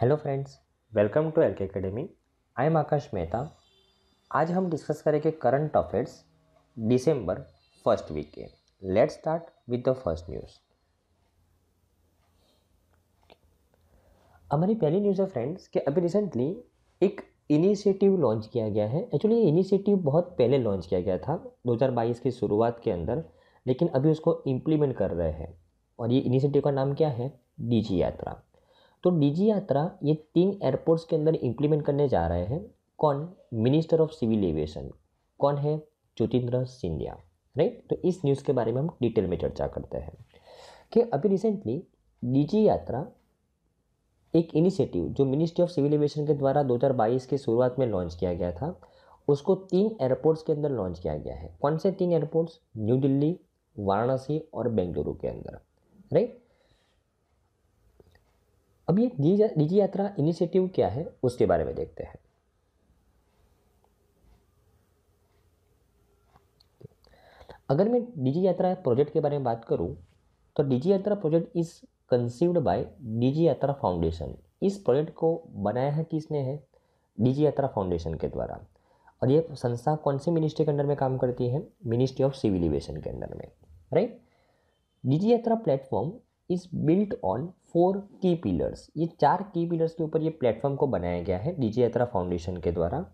Hello friends welcome to L K academy I am Akash Mehta आज हम discuss करेंगे current affairs December first week के let start with the first news हमारी पहली news है friends कि अभी रिसेंटली एक इनिशिएटिव लॉन्च किया गया है एक्चुअली ये इनिशिएटिव बहुत पहले लॉन्च किया गया था 2022 की शुरुआत के अंदर लेकिन अभी उसको इम्प्लीमेंट कर रहे हैं और ये इनिशिएटिव का नाम क्या है डीजी यात्रा तो डीजी यात्रा ये तीन एयरपोर्ट्स के अंदर इम्प्लीमेंट करने जा रहे हैं कौन मिनिस्टर ऑफ सिविल एविएशन कौन है ज्योतिन्द्र सिंधिया राइट तो इस न्यूज़ के बारे में हम डिटेल में चर्चा करते हैं कि अभी रिसेंटली डीजी यात्रा एक इनिशिएटिव जो मिनिस्ट्री ऑफ सिविल एविएशन के द्वारा 2022 के शुरुआत में लॉन्च किया गया था उसको तीन एयरपोर्ट्स के अंदर लॉन्च किया गया है कौन से तीन एयरपोर्ट्स न्यू दिल्ली वाराणसी और बेंगलुरु के अंदर राइट अब ये निजी यात्रा इनिशिएटिव क्या है उसके बारे में देखते हैं अगर मैं डीजी यात्रा प्रोजेक्ट के बारे में बात करूं तो Digi Yatra project is conceived by Digi Yatra foundation इस प्रोजेक्ट को बनाया है किसने है डीजी यात्रा फाउंडेशन के द्वारा और ये संस्था कौन सी मिनिस्ट्री के अंडर में काम करती है मिनिस्ट्री ऑफ सिविल एविएशन के अंडर में right Digi Yatra platform is built on four key pillars ये चार की पिलर्स के ऊपर ये प्लेटफॉर्म को बनाया गया है डीजे यात्रा फाउंडेशन के द्वारा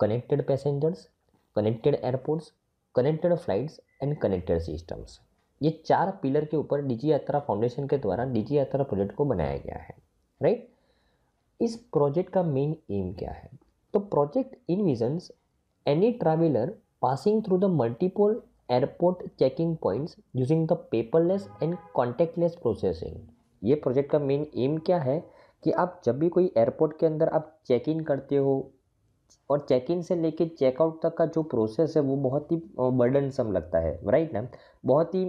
connected passengers connected airports connected flights and connected systems ये चार पिलर के ऊपर डीजी यात्रा फाउंडेशन के द्वारा जी यात्रा प्रोजेक्ट को बनाया गया है राइट इस प्रोजेक्ट का मेन एम क्या है तो project envisions any traveller passing through the multiple airport checking points using the paperless and contactless processing ये प्रोजेक्ट का मेन एम क्या है कि आप जब भी कोई एयरपोर्ट के अंदर आप चेक इन करते हो और चेक इन से लेके चेकआउट तक का जो प्रोसेस है वो बहुत ही बर्डन सम लगता है राइट ना बहुत ही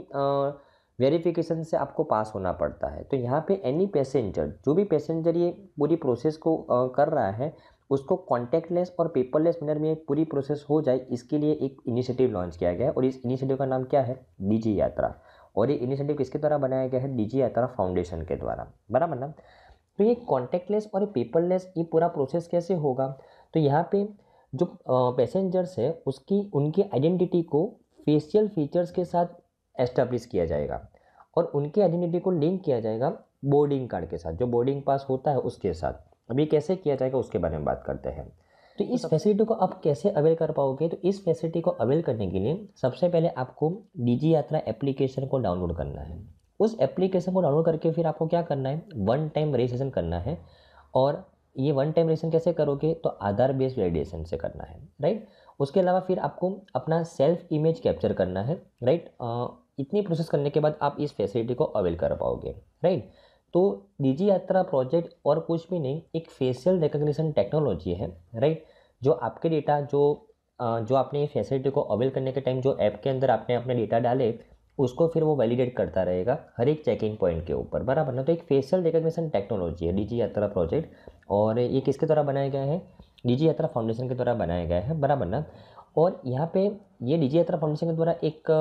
वेरिफिकेशन से आपको पास होना पड़ता है तो यहाँ पे एनी पैसेंजर जो भी पैसेंजर ये पूरी प्रोसेस को आ, कर रहा है उसको कॉन्टैक्टलेस और पेपरलेस मैनर में पूरी प्रोसेस हो जाए इसके लिए एक इनिशिएटिव लॉन्च किया गया है और इस इनिशिएटिव का नाम क्या है डीजी यात्रा और ये इनिशिएटिव किसके द्वारा बनाया गया है डीजी यात्रा फाउंडेशन के द्वारा बराबर ना तो ये कॉन्टैक्टलेस और पेपरलेस ये पूरा प्रोसेस कैसे होगा तो यहाँ पर जो पैसेंजर्स है उसकी उनकी आइडेंटिटी को फेशियल फीचर्स के साथ एस्टेब्लिश किया जाएगा और उनकी आइडेंटिटी को लिंक किया जाएगा बोर्डिंग कार्ड के साथ जो बोर्डिंग पास होता है उसके साथ अब ये कैसे किया जाएगा उसके बारे में बात करते हैं तो इस फैसिलिटी को आप कैसे अवेल कर पाओगे तो इस फैसिलिटी को अवेल करने के लिए सबसे पहले आपको डीजी यात्रा एप्लीकेशन को डाउनलोड करना है उस एप्लीकेशन को डाउनलोड करके फिर आपको क्या करना है वन टाइम रजिस्ट्रेशन करना है और ये वन टाइम रजिस्ट्रेशन कैसे करोगे तो आधार बेस्ड वेरिडेशन से करना है राइट उसके अलावा फिर आपको अपना सेल्फ इमेज कैप्चर करना है राइट इतनी प्रोसेस करने के बाद आप इस फैसिलिटी को अवेल कर पाओगे राइट तो डीजी यात्रा प्रोजेक्ट और कुछ भी नहीं एक फेशियल रिकग्निशन टेक्नोलॉजी है राइट जो आपके डेटा जो जो आपने फैसिलिटी को अवेल करने के टाइम जो ऐप के अंदर आपने अपने डेटा डाले उसको फिर वो वैलिडेट करता रहेगा हर एक चेकिंग पॉइंट के ऊपर बराबर ना तो एक फेशियल रिकग्निशन टेक्नोलॉजी है डीजी यात्रा प्रोजेक्ट और ये किसके द्वारा बनाया गया है डीजी यात्रा फाउंडेशन के द्वारा बनाया गया है बराबर ना और यहाँ पे ये डीजी यात्रा फाउंडेशन के द्वारा एक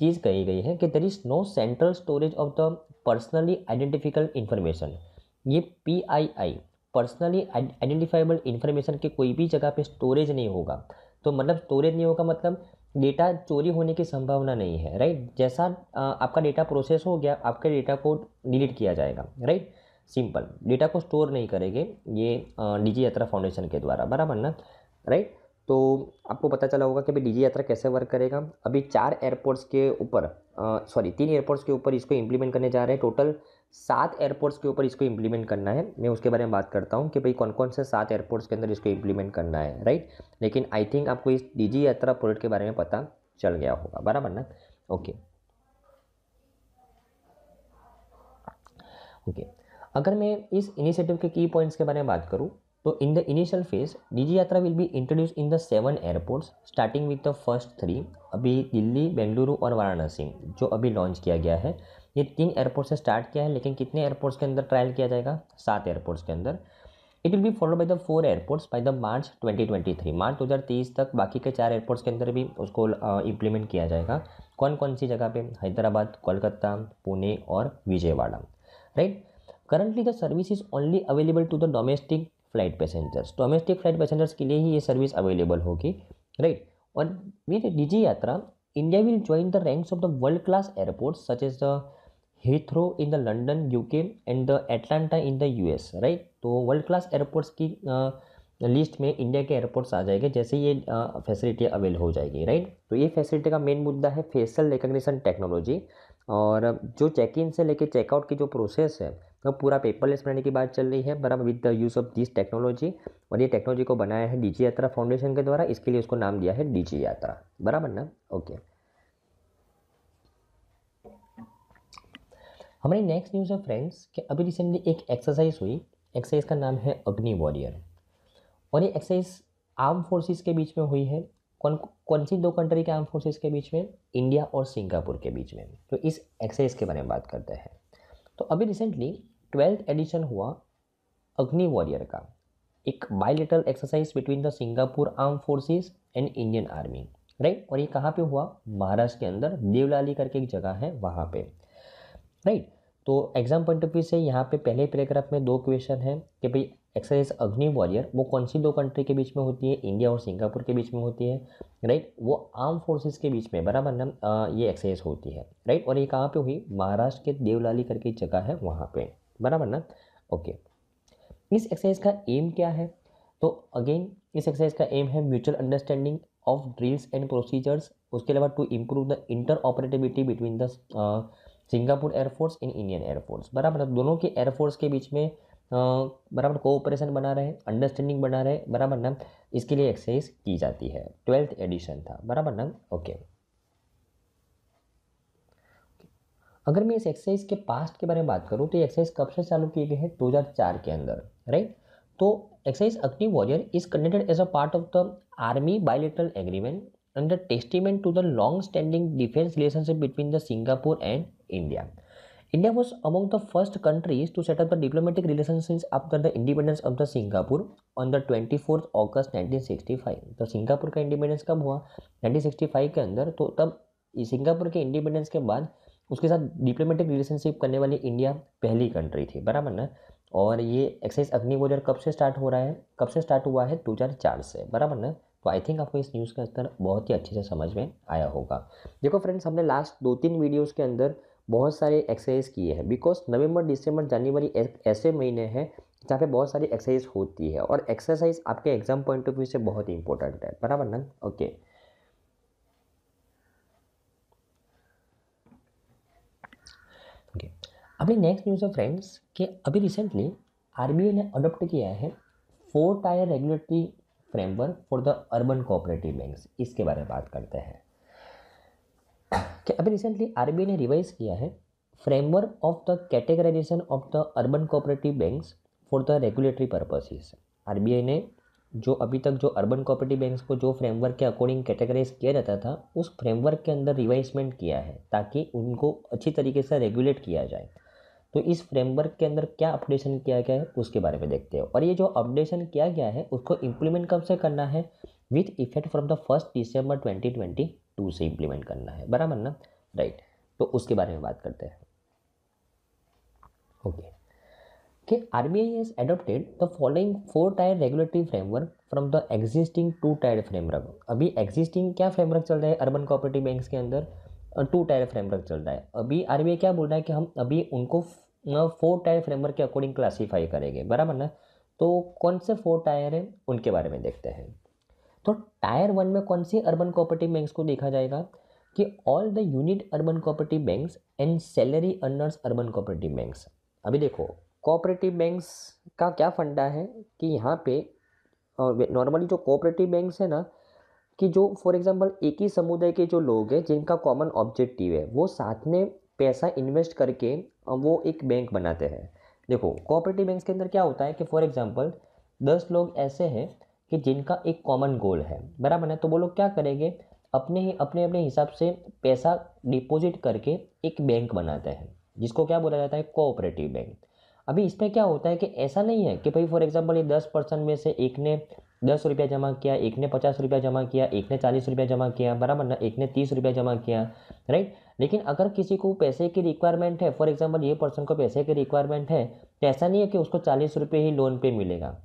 चीज़ कही गई है कि there is no central storage of the personally identifiable information ये P I I personally identifiable information के कोई भी जगह पे स्टोरेज नहीं होगा तो मतलब स्टोरेज नहीं होगा मतलब डेटा चोरी होने की संभावना नहीं है राइट जैसा आपका डेटा प्रोसेस हो गया आपके डेटा को डिलीट किया जाएगा राइट सिंपल डेटा को स्टोर नहीं करेंगे ये डीजी यात्रा फाउंडेशन के द्वारा बराबर ना राइट तो आपको पता चला होगा कि भाई डीजी यात्रा कैसे वर्क करेगा अभी चार एयरपोर्ट्स के ऊपर सॉरी तीन एयरपोर्ट्स के ऊपर इसको इम्प्लीमेंट करने जा रहे हैं टोटल सात एयरपोर्ट्स के ऊपर इसको इम्प्लीमेंट करना है मैं उसके बारे में बात करता हूँ कि भाई कौन कौन से सात एयरपोर्ट्स के अंदर इसको इम्प्लीमेंट करना है राइट लेकिन आई थिंक आपको इस डीजी यात्रा प्रोजेक्ट के बारे में पता चल गया होगा बराबर ना ओके ओके अगर मैं इस इनिशिएटिव के की पॉइंट्स के बारे में बात करूँ तो in the initial phase Digi Yatra will be introduce in the seven airports starting with the first three अभी दिल्ली बेंगलुरु और वाराणसी जो अभी लॉन्च किया गया है ये तीन एयरपोर्ट से स्टार्ट किया है लेकिन कितने एयरपोर्ट्स के अंदर ट्रायल किया जाएगा सात एयरपोर्ट्स के अंदर it will be followed by the four airports by the March three March तेईस तक बाकी के चार एयरपोर्ट्स के अंदर भी उसको इम्प्लीमेंट किया जाएगा कौन कौन सी जगह पर हैदराबाद कोलकाता पुणे और Vijayawada right currently the service is only available to the domestic flight passengers domestic flight passengers के लिए ही ये सर्विस अवेलेबल होगी राइट और with Digi Yatra India will join the ranks of the world class airports such as the Heathrow in the London UK and the Atlanta in the US right तो world class airports की list में India के airports आ जाएंगे जैसे ये facility avail हो जाएगी राइट तो ये फैसिलिटी का मेन मुद्दा है फेसल रिकग्निशन टेक्नोलॉजी और जो चेक इन से लेके चेकआउट की जो प्रोसेस है तो पूरा पेपरलेस बनाने की बात चल रही है बराबर with the use of this technology और ये टेक्नोलॉजी को बनाया है डीजी यात्रा फाउंडेशन के द्वारा इसके लिए उसको नाम दिया है डीजी यात्रा बराबर ना ओके हमारी नेक्स्ट न्यूज़ है फ्रेंड्स कि अभी रिसेंटली एक एक्सरसाइज हुई एक्सरसाइज का नाम है अग्नि वॉरियर और ये एक्सरसाइज आर्म फोर्सेस के बीच में हुई है कौन कौन सी दो कंट्री के आर्म फोर्सेस के बीच में इंडिया और सिंगापुर के बीच में तो इस एक्सरसाइज के बारे में बात करते हैं तो अभी रिसेंटली ट्वेल्थ एडिशन हुआ अग्नि वॉरियर का एक bilateral exercise between the Singapore arm forces and Indian army right और ये कहाँ पे हुआ महाराष्ट्र के अंदर देवलाली करके एक जगह है वहाँ पे राइट तो एग्जाम पॉइंट ऑफ व्यू से यहाँ पे पहले पैराग्राफ में दो क्वेश्चन है कि भाई एक्सरसाइज अग्नि वॉरियर वो कौन सी दो कंट्री के बीच में होती है इंडिया और सिंगापुर के बीच में होती है राइट वो आर्म फोर्सेज के बीच में बराबर ना ये एक्सरसाइज होती है राइट और ये कहाँ पर हुई महाराष्ट्र के देवलाली करके जगह है वहाँ पर बराबर ना ओके इस एक्सरसाइज का एम क्या है तो अगेन इस एक्सरसाइज का एम है mutual understanding of drills and procedures उसके अलावा to improve the inter operativity between the Singapore air force and Indian air force बराबर दोनों के एयरफोर्स के बीच में uh, बराबर कोऑपरेशन बना रहे अंडरस्टैंडिंग बना रहे बराबर ना इसके लिए एक्सरसाइज की जाती है ट्वेल्थ एडिशन था बराबर ना ओके अगर मैं इस एक्सरसाइज के पास्ट के बारे में बात करूँ तो ये एक्सरसाइज कब से चालू किए गए हैं दो के अंदर राइट तो exercise Agni warrior is conducted as a part of the army bilateral agreement and the testament to the long standing defence relationship between the Singapore and India India was among the first countries to set up the diplomatic relationship after the independence of the Singapore on the twenty fourth August nineteen sixty five तो Singapore का independence कब हुआ sixty five के अंदर तो तब Singapore के independence के बाद उसके साथ डिप्लोमेटिक रिलेशनशिप करने वाली इंडिया पहली कंट्री थी बराबर ना और ये एक्सरसाइज अग्निवोजर कब से स्टार्ट हो रहा है कब से स्टार्ट हुआ है दो हज़ार से बराबर ना तो आई थिंक आपको इस न्यूज़ का स्तर बहुत ही अच्छे से समझ में आया होगा देखो फ्रेंड्स हमने लास्ट दो तीन वीडियोज़ के अंदर बहुत सारे एक्सरसाइज किए हैं बिकॉज नवंबर दिसंबर जनवरी ऐसे महीने हैं जहाँ पे बहुत सारी एक्सरसाइज होती है और एक्सरसाइज आपके एग्जाम पॉइंट ऑफ व्यू से बहुत ही इंपॉर्टेंट है बराबर ना ओके okay. अपनी नेक्स्ट न्यूज़ है फ्रेंड्स कि अभी रिसेंटली आर ने अडोप्ट किया है four tier regulatory framework for the urban cooperative banks इसके बारे में बात करते हैं कि अभी रिसेंटली आर ने रिवाइज किया है framework of the categorisation of the urban cooperative banks for the regulatory purposes R ने जो अभी तक जो अर्बन कोऑपरेटिव बैंक्स को जो फ्रेमवर्क के अकॉर्डिंग कैटेगराइज किया जाता था उस फ्रेमवर्क के अंदर रिवाइजमेंट किया है ताकि उनको अच्छी तरीके से रेगुलेट किया जाए तो इस फ्रेमवर्क के अंदर क्या अपडेशन किया गया है उसके बारे में देखते हैं और ये जो अपडेशन किया गया है उसको इम्प्लीमेंट कब से करना है with effect from the first December two से इम्प्लीमेंट करना है बराबर ना राइट तो उसके बारे में बात करते हैं ओके कि R B I has adopted the following four tier regulatory framework from the existing two tier framework अभी एग्जिस्टिंग क्या फ्रेमवर्क चल रहा है अर्बन कोऑपरेटिव बैंक्स के अंदर टू टायर फ्रेमवर्क चल रहा है अभी आर क्या बोल रहा है कि हम अभी उनको फोर टायर फ्रेमवर्क के अकॉर्डिंग क्लासीफाई करेंगे बराबर ना तो कौन से फोर टायर हैं उनके बारे में देखते हैं तो टायर वन में कौन सी अर्बन कोऑपरेटिव बैंक्स को देखा जाएगा कि all the unit urban cooperative banks and salary earners urban cooperative banks अभी देखो कोऑपरेटिव बैंक्स का क्या फंडा है कि यहाँ पे नॉर्मली जो कोऑपरेटिव बैंक्स है ना कि जो फॉर एग्जांपल एक ही समुदाय के जो लोग हैं जिनका कॉमन ऑब्जेक्टिव है वो साथ में पैसा इन्वेस्ट करके वो एक बैंक बनाते हैं देखो कोऑपरेटिव बैंक के अंदर क्या होता है कि फॉर एग्जाम्पल दस लोग ऐसे हैं कि जिनका एक कॉमन गोल है बराबर है तो वो लोग क्या करेंगे अपने ही अपने अपने हिसाब से पैसा डिपॉजिट करके एक बैंक बनाते हैं जिसको क्या बोला जाता है कोऑपरेटिव बैंक अभी इसमें क्या होता है कि ऐसा नहीं है कि भाई फॉर एग्जाम्पल ये दस पर्सन में से एक ने दस रुपया जमा किया एक ने पचास रुपया जमा किया एक ने चालीस रुपया जमा किया बराबर ना एक ने तीस रुपया जमा किया राइट लेकिन अगर किसी को पैसे की रिक्वायरमेंट है फॉर एग्जांपल ये पर्सन को पैसे की रिक्वायरमेंट है तो ऐसा नहीं है कि उसको चालीस रुपये ही लोन पे मिलेगा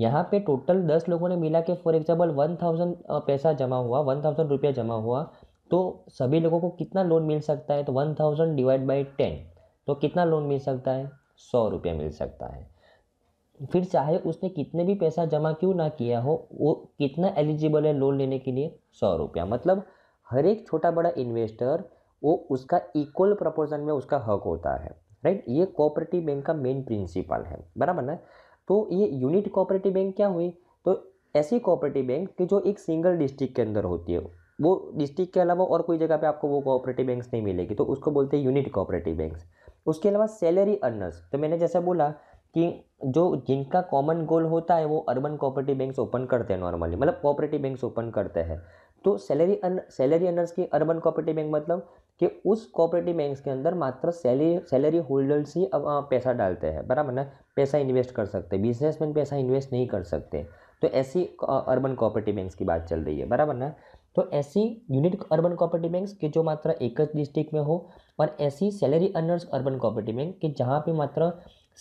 यहाँ पे टोटल दस लोगों ने मिला के फॉर एग्जांपल वन थाउजेंड पैसा जमा हुआ वन थाउजेंड रुपया जमा हुआ तो सभी लोगों को कितना लोन मिल सकता है तो one thousand divide by ten तो कितना लोन मिल सकता है सौ रुपया मिल सकता है फिर चाहे उसने कितने भी पैसा जमा क्यों ना किया हो वो कितना एलिजिबल है लोन लेने के लिए सौ रुपया मतलब हर एक छोटा बड़ा इन्वेस्टर वो उसका इक्वल प्रपोर्शन में उसका हक होता है राइट ये कोऑपरेटिव बैंक का मेन प्रिंसिपल है बराबर ना तो ये यूनिट कोऑपरेटिव बैंक क्या हुई तो ऐसी कोऑपरेटिव बैंक कि जो एक सिंगल डिस्ट्रिक्ट के अंदर होती है वो डिस्ट्रिक्ट के अलावा और कोई जगह पे आपको वो कोऑपरेटिव बैंक्स नहीं मिलेगी तो उसको बोलते हैं यूनिट कोऑपरेटिव बैंक्स उसके अलावा सैलरी अर्नर्स तो मैंने जैसा बोला कि जो जिनका कॉमन गोल होता है वो अर्बन कोऑपरेटिव बैंक्स ओपन करते हैं नॉर्मली मतलब कोऑपरेटिव बैंक्स ओपन करते हैं तो सैलरी सैलरी अर्नर्स की अर्बन कोऑपरेटिव बैंक मतलब कि उस कोऑपरेटिव बैंक के अंदर मात्र सैलरी सैलरी होल्डर्स ही अब पैसा डालते हैं बराबर ना पैसा इन्वेस्ट कर सकते हैं बिजनेसमैन पैसा इन्वेस्ट नहीं कर सकते तो ऐसी अर्बन कोऑपरेटिव बैंक्स की बात चल रही है बराबर ना तो ऐसी यूनिट अर्बन कोऑपरेटिव बैंक्स के जो मात्र एक डिस्ट्रिक्ट में हो और ऐसी salary earners urban cooperative bank कि जहाँ पे मात्र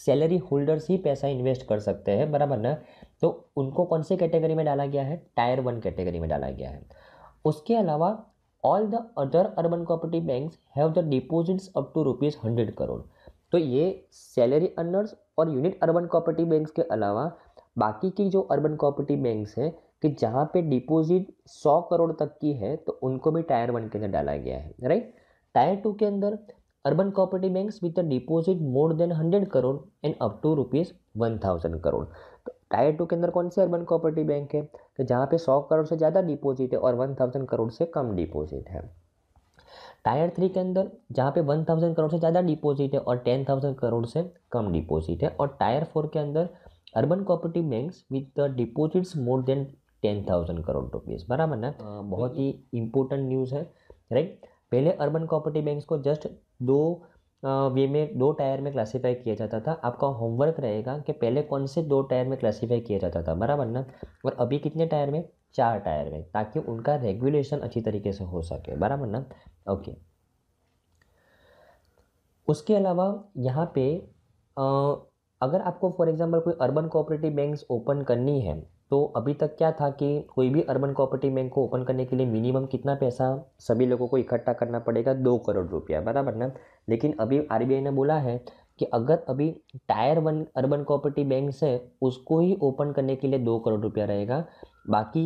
सैलरी होल्डर्स ही पैसा इन्वेस्ट कर सकते हैं बराबर ना तो उनको कौन से कैटेगरी में डाला गया है टायर वन कैटेगरी में डाला गया है उसके अलावा all the other urban cooperative banks have the deposits up to rupees hundred crore तो ये सैलरी अर्नर्स और यूनिट अर्बन कॉपरेटिव बैंक्स के अलावा बाकी की जो अर्बन कॉपरेटिव बैंक्स हैं कि जहाँ पे डिपॉजिट सौ करोड़ तक की है तो उनको भी टायर वन के अंदर डाला गया है राइट टायर टू के अंदर urban cooperative banks with the deposit more than hundred crore and up to rupees one thousand crore tier two के अंदर कौन से अर्बन कॉपर्टी बैंक है कि तो जहाँ पे सौ करोड़ से ज़्यादा डिपॉजिट है और वन थाउजेंड करोड़ से कम डिपॉजिट है टायर थ्री के अंदर जहाँ पे वन थाउजेंड करोड़ से ज़्यादा डिपॉजिट है और टेन थाउजेंड करोड़ से कम डिपॉजिट है और टायर फोर के अंदर urban cooperative bank with the deposits more than ten thousand crore rupees बराबर ना हाँ, बहुत ही इम्पोर्टेंट न्यूज़ है राइट पहले अर्बन कॉपर्टी बैंक को जस्ट दो वे में दो टायर में क्लासीफाई किया जाता था आपका होमवर्क रहेगा कि पहले कौन से दो टायर में क्लासीफाई किया जाता था बराबर ना और अभी कितने टायर में चार टायर में ताकि उनका रेगुलेशन अच्छी तरीके से हो सके बराबर ना ओके उसके अलावा यहाँ पे आ, अगर आपको फॉर एग्जांपल कोई अर्बन कोऑपरेटिव बैंक्स ओपन करनी है तो अभी तक क्या था कि कोई भी अर्बन कॉपर्टी बैंक को ओपन करने के लिए मिनिमम कितना पैसा सभी लोगों को इकट्ठा करना पड़ेगा दो करोड़ रुपया बराबर ना लेकिन अभी आर ने बोला है कि अगर अभी tier one urban cooperative bank से उसको ही ओपन करने के लिए दो करोड़ रुपया रहेगा बाकी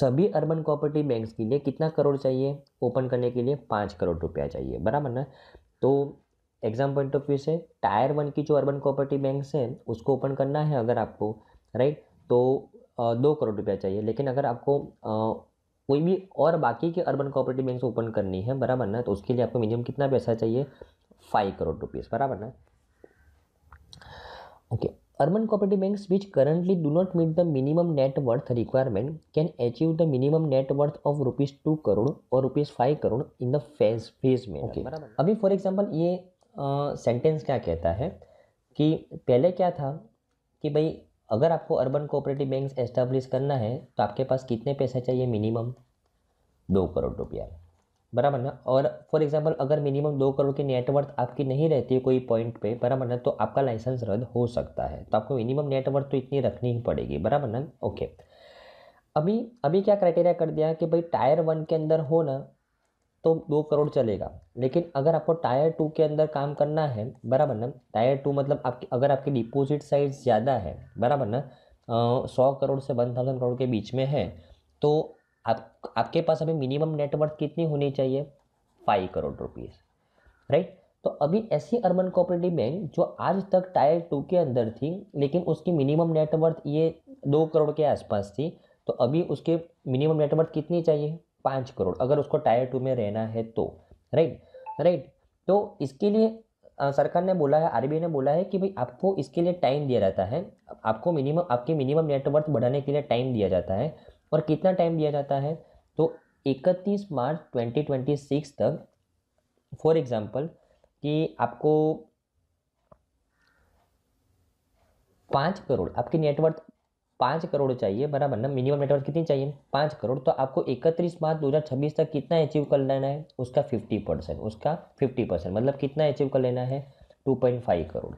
सभी अर्बन कॉपर्टी बैंक्स के लिए कितना करोड़ चाहिए ओपन करने के लिए पाँच करोड़ रुपया चाहिए बराबर ना तो एग्जाम पॉइंट ऑफ व्यू से टायर वन की जो अर्बन कॉपर्टी बैंक है उसको ओपन करना है अगर आपको राइट तो दो करोड़ रुपया चाहिए लेकिन अगर आपको कोई भी और बाकी के अर्बन कॉपरेटिव बैंक ओपन करनी है बराबर ना तो उसके लिए आपको मिनिमम कितना पैसा चाहिए फाइव करोड़ रुपीज़ बराबर ना okay urban cooperative banks which currently do not meet the minimum net worth requirement can achieve the minimum net worth of rupees two crore और rupees five crore in the phase phase में okay okay. बराबर अभी for example ये sentence क्या कहता है कि पहले क्या था कि भाई अगर आपको अर्बन कोऑपरेटिव बैंक एस्टेब्लिश करना है तो आपके पास कितने पैसे चाहिए मिनिमम दो करोड़ रुपया बराबर ना और फॉर एग्जांपल अगर मिनिमम दो करोड़ की नेटवर्थ आपकी नहीं रहती है कोई पॉइंट पे बराबर ना तो आपका लाइसेंस रद्द हो सकता है तो आपको मिनिमम नेटवर्थ तो इतनी रखनी ही पड़ेगी बराबर ना ओके अभी अभी क्या क्राइटेरिया कर दिया कि भाई टायर वन के अंदर हो ना तो दो करोड़ चलेगा लेकिन अगर आपको टायर टू के अंदर काम करना है बराबर ना टायर टू मतलब आपकी अगर आपकी डिपोजिट साइज ज़्यादा है बराबर ना सौ करोड़ से वन थाउजेंड करोड़ के बीच में है तो आप आपके पास अभी मिनिमम नेटवर्थ कितनी होनी चाहिए फाइव करोड़ रुपीज़ राइट तो अभी ऐसी अर्बन कोऑपरेटिव बैंक जो आज तक टायर टू के अंदर थी लेकिन उसकी मिनिमम नेटवर्थ ये दो करोड़ के आसपास थी तो अभी उसके मिनिमम नेटवर्थ कितनी चाहिए पाँच करोड़ अगर उसको टायर टू में रहना है तो राइट राइट तो इसके लिए सरकार ने बोला है आर ने बोला है कि भाई आपको इसके लिए टाइम दिया जाता है आपको मिनिमम आपके मिनिमम नेटवर्थ बढ़ाने के लिए टाइम दिया जाता है और कितना टाइम दिया जाता है तो 31 मार्च 2026 तक फॉर एग्जांपल कि आपको पाँच करोड़ आपकी नेटवर्थ पाँच करोड़ चाहिए बराबर ना मिनिमम नेटवर्क कितनी चाहिए पाँच करोड़ तो आपको इकतीस मार्च दो हज़ार छब्बीस तक कितना अचीव कर लेना है उसका फिफ्टी परसेंट उसका फिफ्टी परसेंट मतलब कितना अचीव कर लेना है two point five crore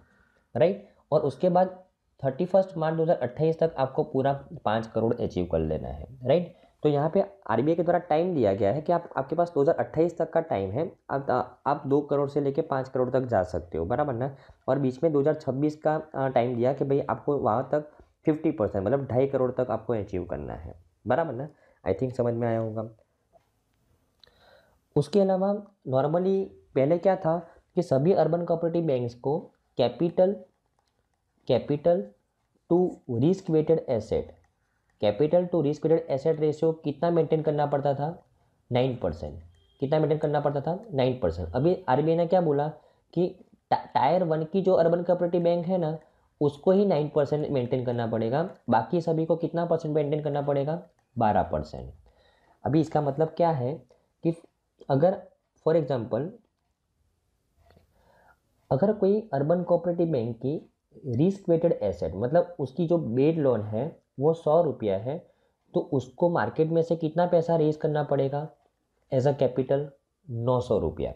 right और उसके बाद थर्टी फर्स्ट मार्च दो हज़ार अट्ठाईस तक आपको पूरा पाँच करोड़ अचीव कर लेना है राइट तो यहाँ पे आर के द्वारा टाइम दिया गया है कि आप आपके पास दो तक का टाइम है आप आप दो करोड़ से लेके पाँच करोड़ तक जा सकते हो बराबर ना और बीच में 2026 का टाइम दिया कि भाई आपको वहाँ तक फिफ्टी परसेंट मतलब ढाई करोड़ तक आपको अचीव करना है बराबर ना आई थिंक समझ में आया होगा उसके अलावा नॉर्मली पहले क्या था कि सभी अर्बन कॉपरेटिव बैंक्स को capital capital to risk weighted asset capital to risk weighted asset ratio कितना मेंटेन करना पड़ता था नाइन परसेंट कितना मेंटेन करना पड़ता था नाइन परसेंट अभी आरबीआई ने क्या बोला कि टायर वन की जो अर्बन कॉपरेटिव बैंक है ना उसको ही नाइन परसेंट मेंटेन करना पड़ेगा बाकी सभी को कितना परसेंट मेंटेन करना पड़ेगा बारह परसेंट अभी इसका मतलब क्या है कि अगर फॉर एग्ज़ाम्पल अगर कोई अर्बन कोऑपरेटिव बैंक की रिस्क वेटेड एसेट मतलब उसकी जो बेड लोन है वो सौ रुपया है तो उसको मार्केट में से कितना पैसा रेज करना पड़ेगा एज अ कैपिटल नौ सौ रुपया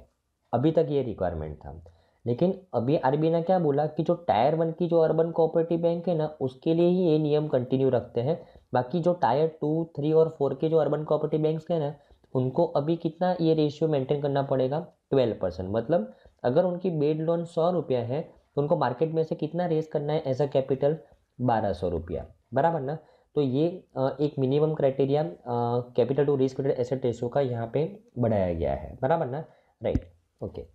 अभी तक ये रिक्वायरमेंट था लेकिन अभी आर ने क्या बोला कि जो टायर वन की जो अर्बन कोऑपरेटिव बैंक है ना उसके लिए ही ये नियम कंटिन्यू रखते हैं बाकी जो टायर टू थ्री और फोर के जो अर्बन कोऑपरेटिव बैंक हैं ना उनको अभी कितना ये रेशियो मेंटेन करना पड़ेगा ट्वेल्व परसेंट मतलब अगर उनकी बेड लोन सौ रुपया है तो उनको मार्केट में से कितना रेस करना है एज अ कैपिटल बारह सौ रुपया बराबर ना तो ये एक minimum criteria capital to risk asset ratio का यहाँ पे बढ़ाया गया है बराबर ना राइट ओके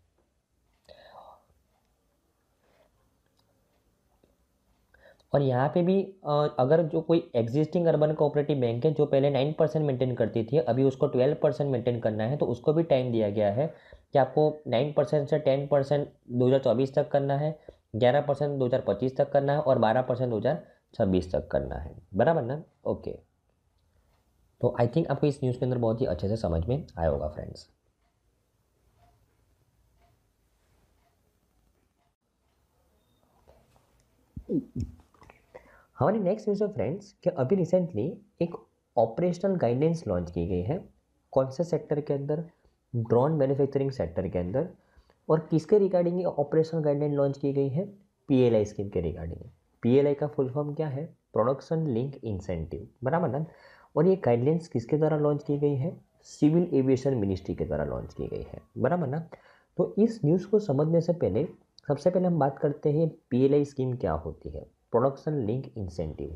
और यहाँ पे भी अगर जो कोई एग्जिस्टिंग अर्बन कोऑपरेटिव बैंक है जो पहले नाइन परसेंट मेंटेन करती थी अभी उसको ट्वेल्व परसेंट मेंटेन करना है तो उसको भी टाइम दिया गया है कि आपको नाइन परसेंट से टेन परसेंट दो हज़ार चौबीस तक करना है ग्यारह परसेंट दो हज़ार पच्चीस तक करना है और बारह परसेंट दो हज़ार छब्बीस तक करना है बराबर ना ओके तो आई थिंक आपको इस न्यूज़ के अंदर बहुत ही अच्छे से समझ में आया होगा फ्रेंड्स हमारी नेक्स्ट न्यूज़ है फ्रेंड्स कि अभी रिसेंटली एक ऑपरेशनल गाइडलाइंस लॉन्च की गई है कौन से सेक्टर के अंदर ड्रोन मैन्युफैक्चरिंग सेक्टर के अंदर और किसके रिगार्डिंग ये ऑपरेशनल गाइडलाइन लॉन्च की गई है पीएलआई स्कीम के रिगार्डिंग पीएलआई का फुल फॉर्म क्या है प्रोडक्शन लिंक इंसेंटिव बराबर ना और ये गाइडलाइंस किसके द्वारा लॉन्च की गई है सिविल एविएशन मिनिस्ट्री के द्वारा लॉन्च की गई है बराबर ना तो इस न्यूज़ को समझने से पहले सबसे पहले हम बात करते हैं पी स्कीम क्या होती है प्रोडक्शन लिंक इंसेंटिव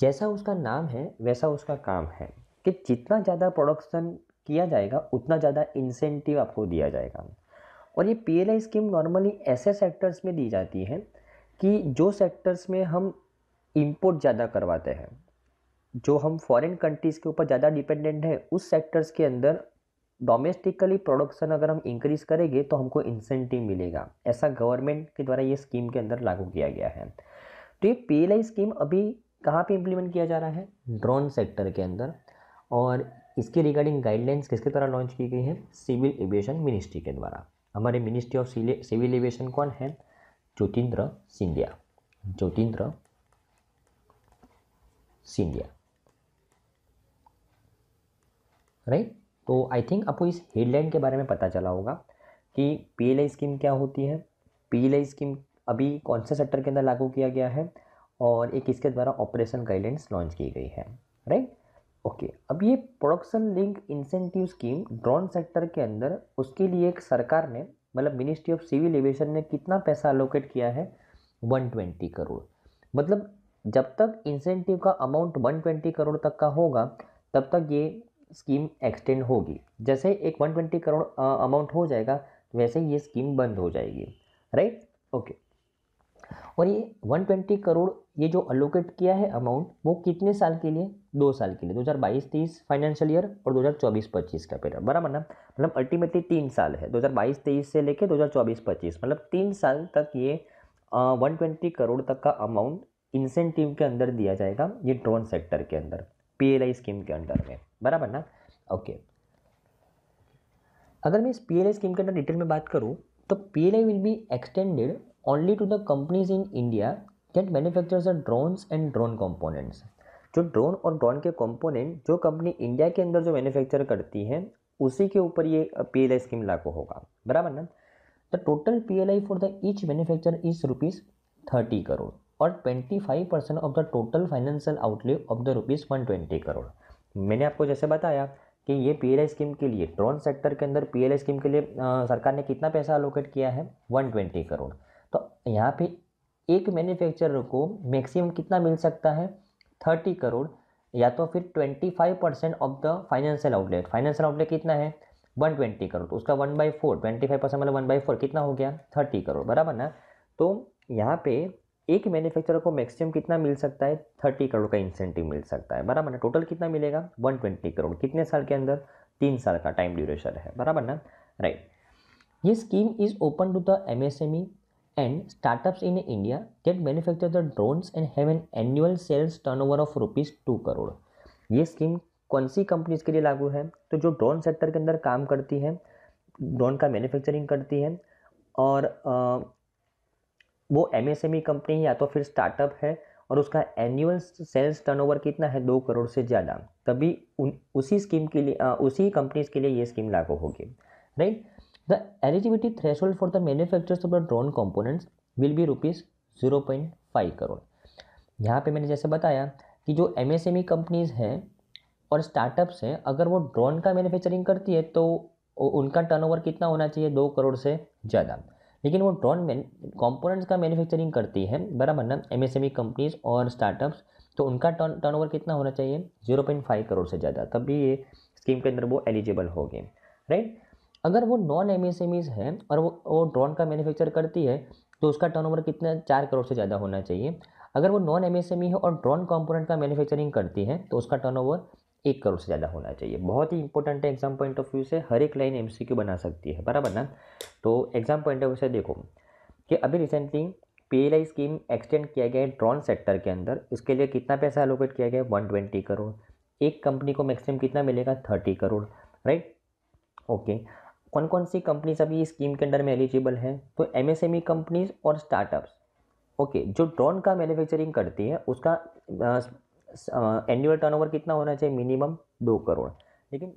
जैसा उसका नाम है वैसा उसका काम है कि जितना ज़्यादा प्रोडक्शन किया जाएगा उतना ज़्यादा इंसेंटिव आपको दिया जाएगा और ये पी स्कीम नॉर्मली ऐसे सेक्टर्स में दी जाती है कि जो सेक्टर्स में हम इम्पोर्ट ज़्यादा करवाते हैं जो हम फॉरेन कंट्रीज़ के ऊपर ज़्यादा डिपेंडेंट है उस सेक्टर्स के अंदर डोमेस्टिकली प्रोडक्शन अगर हम इंक्रीज़ करेंगे तो हमको इंसेंटिव मिलेगा ऐसा गवर्नमेंट के द्वारा ये स्कीम के अंदर लागू किया गया है तो ये पी स्कीम अभी कहाँ पे इम्प्लीमेंट किया जा रहा है ड्रोन सेक्टर के अंदर और इसके रिगार्डिंग गाइडलाइंस किसके द्वारा लॉन्च की गई है सिविल एविएशन मिनिस्ट्री के द्वारा हमारे मिनिस्ट्री ऑफ सिविल एविएशन कौन है ज्योतिन्द्र सिंधिया ज्योतिन्द्र सिंधिया राइट तो आई थिंक आपको इस हेडलाइन के बारे में पता चला होगा कि पी स्कीम क्या होती है पी स्कीम अभी कौन से सेक्टर के अंदर लागू किया गया है और एक इसके द्वारा ऑपरेशन गाइडलाइंस लॉन्च की गई है राइट ओके okay, अब ये production link incentive scheme drone sector के अंदर उसके लिए एक सरकार ने मतलब मिनिस्ट्री ऑफ सिविल एविएशन ने कितना पैसा अलोकेट किया है 120 करोड़ मतलब जब तक इंसेंटिव का अमाउंट 120 करोड़ तक का होगा तब तक ये स्कीम एक्सटेंड होगी जैसे एक 120 करोड़ अमाउंट हो जाएगा वैसे ये स्कीम बंद हो जाएगी राइट ओके और ये 120 करोड़ ये जो अलोकेट किया है अमाउंट वो कितने साल के लिए दो साल के लिए 2022-23 फाइनेंशियल ईयर और 2024-25 का पीरियड बराबर ना मतलब अल्टीमेटली तीन साल है 2022-23 से लेके 2024-25 मतलब तीन साल तक ये वन ट्वेंटी करोड़ तक का अमाउंट इंसेंटिव के अंदर दिया जाएगा ये ड्रोन सेक्टर के अंदर पी स्कीम के अंदर में बराबर ना ओके अगर मैं इस पी स्कीम के अंदर डिटेल में बात करूँ तो P L I will be extended only to the companies in India that manufactures the drones and drone components जो ड्रोन और ड्रोन के कंपोनेंट जो कंपनी इंडिया के अंदर जो मैन्युफैक्चर करती है उसी के ऊपर ये पी एल आई स्कीम लागू होगा बराबर ना the total P L I for the each manufacture is rupees thirty crore और twenty five percent of the total financial outlay of the rupees one twenty crore मैंने आपको जैसे बताया कि ये पी एल आई स्कीम के लिए ड्रोन सेक्टर के अंदर पी एल आई स्कीम के लिए आ, सरकार ने कितना पैसा अलोकेट किया है वन ट्वेंटी करोड़ तो यहाँ पे एक मैन्युफैक्चरर को मैक्सिमम कितना मिल सकता है थर्टी करोड़ या तो फिर twenty five percent of the financial outlet financial outlet कितना है वन ट्वेंटी करोड़ उसका one by four twenty five percent मतलब वन बाई फोर कितना हो गया थर्टी करोड़ बराबर ना तो यहाँ पे एक मैन्युफैक्चरर को मैक्सिमम कितना मिल सकता है थर्टी करोड़ का इंसेंटिव मिल सकता है बराबर ना टोटल कितना मिलेगा वन ट्वेंटी करोड़ कितने साल के अंदर तीन साल का टाइम ड्यूरेशन है बराबर ना राइट ये scheme is open to the M S M E startup in India India manufacture the the and have an annual sales turnover of rupees two crore ये स्कीम कौन सी कंपनीज के लिए लागू है तो जो ड्रोन सेक्टर के अंदर काम करती है ड्रोन का मैन्युफैक्चरिंग करती है और आ, वो ई कंपनी e या तो फिर स्टार्टअप है और उसका एनुअल सेल्स टर्नओवर कितना है दो करोड़ से ज़्यादा तभी उन उसी स्कीम के लिए आ, उसी कंपनीज के लिए ये स्कीम लागू होगी right The eligibility threshold for the manufacturers of the drone components will be rupees 0.5 crore यहाँ पे मैंने जैसे बताया कि जो M S M E companies हैं और स्टार्टअप्स हैं अगर वो ड्रोन का मैन्युफैक्चरिंग करती है तो उनका टर्नओवर कितना होना चाहिए दो करोड़ से ज़्यादा लेकिन वो ड्रोन मैन कॉम्पोनेंट्स का मैन्युफैक्चरिंग करती है बराबर ना M S M E companies और स्टार्टअप्स तो उनका टर्न ओवर कितना होना चाहिए जीरो पॉइंट फाइव करोड़ से ज़्यादा तब भी ये स्कीम के अंदर वो एलिजिबल गए राइट अगर वो non M S M Es है और वो वो ड्रोन का मैन्युफैक्चर करती है तो उसका टर्नओवर कितना चार करोड़ से ज़्यादा होना चाहिए अगर वो non M S M E है और ड्रोन कंपोनेंट का मैन्युफैक्चरिंग करती है तो उसका टर्नओवर एक करोड़ से ज़्यादा होना चाहिए बहुत ही इंपॉर्टेंट है एग्जाम पॉइंट ऑफ व्यू से हर एक लाइन एम सी बना सकती है बराबर ना तो एग्जाम पॉइंट ऑफ व्यू से देखो कि अभी रिसेंटली पी स्कीम एक्सटेंड किया गया है ड्रोन सेक्टर के अंदर इसके लिए कितना पैसा एलोकेट किया गया है वन ट्वेंटी करोड़ एक कंपनी को मैक्सिमम कितना मिलेगा थर्टी करोड़ राइट ओके कौन कौन सी कंपनीज अभी स्कीम के अंडर में एलिजिबल हैं तो ई कंपनीज e और स्टार्टअप्स ओके जो ड्रोन का मैन्युफैक्चरिंग करती है उसका एनुअल टर्नओवर कितना होना चाहिए मिनिमम दो करोड़ लेकिन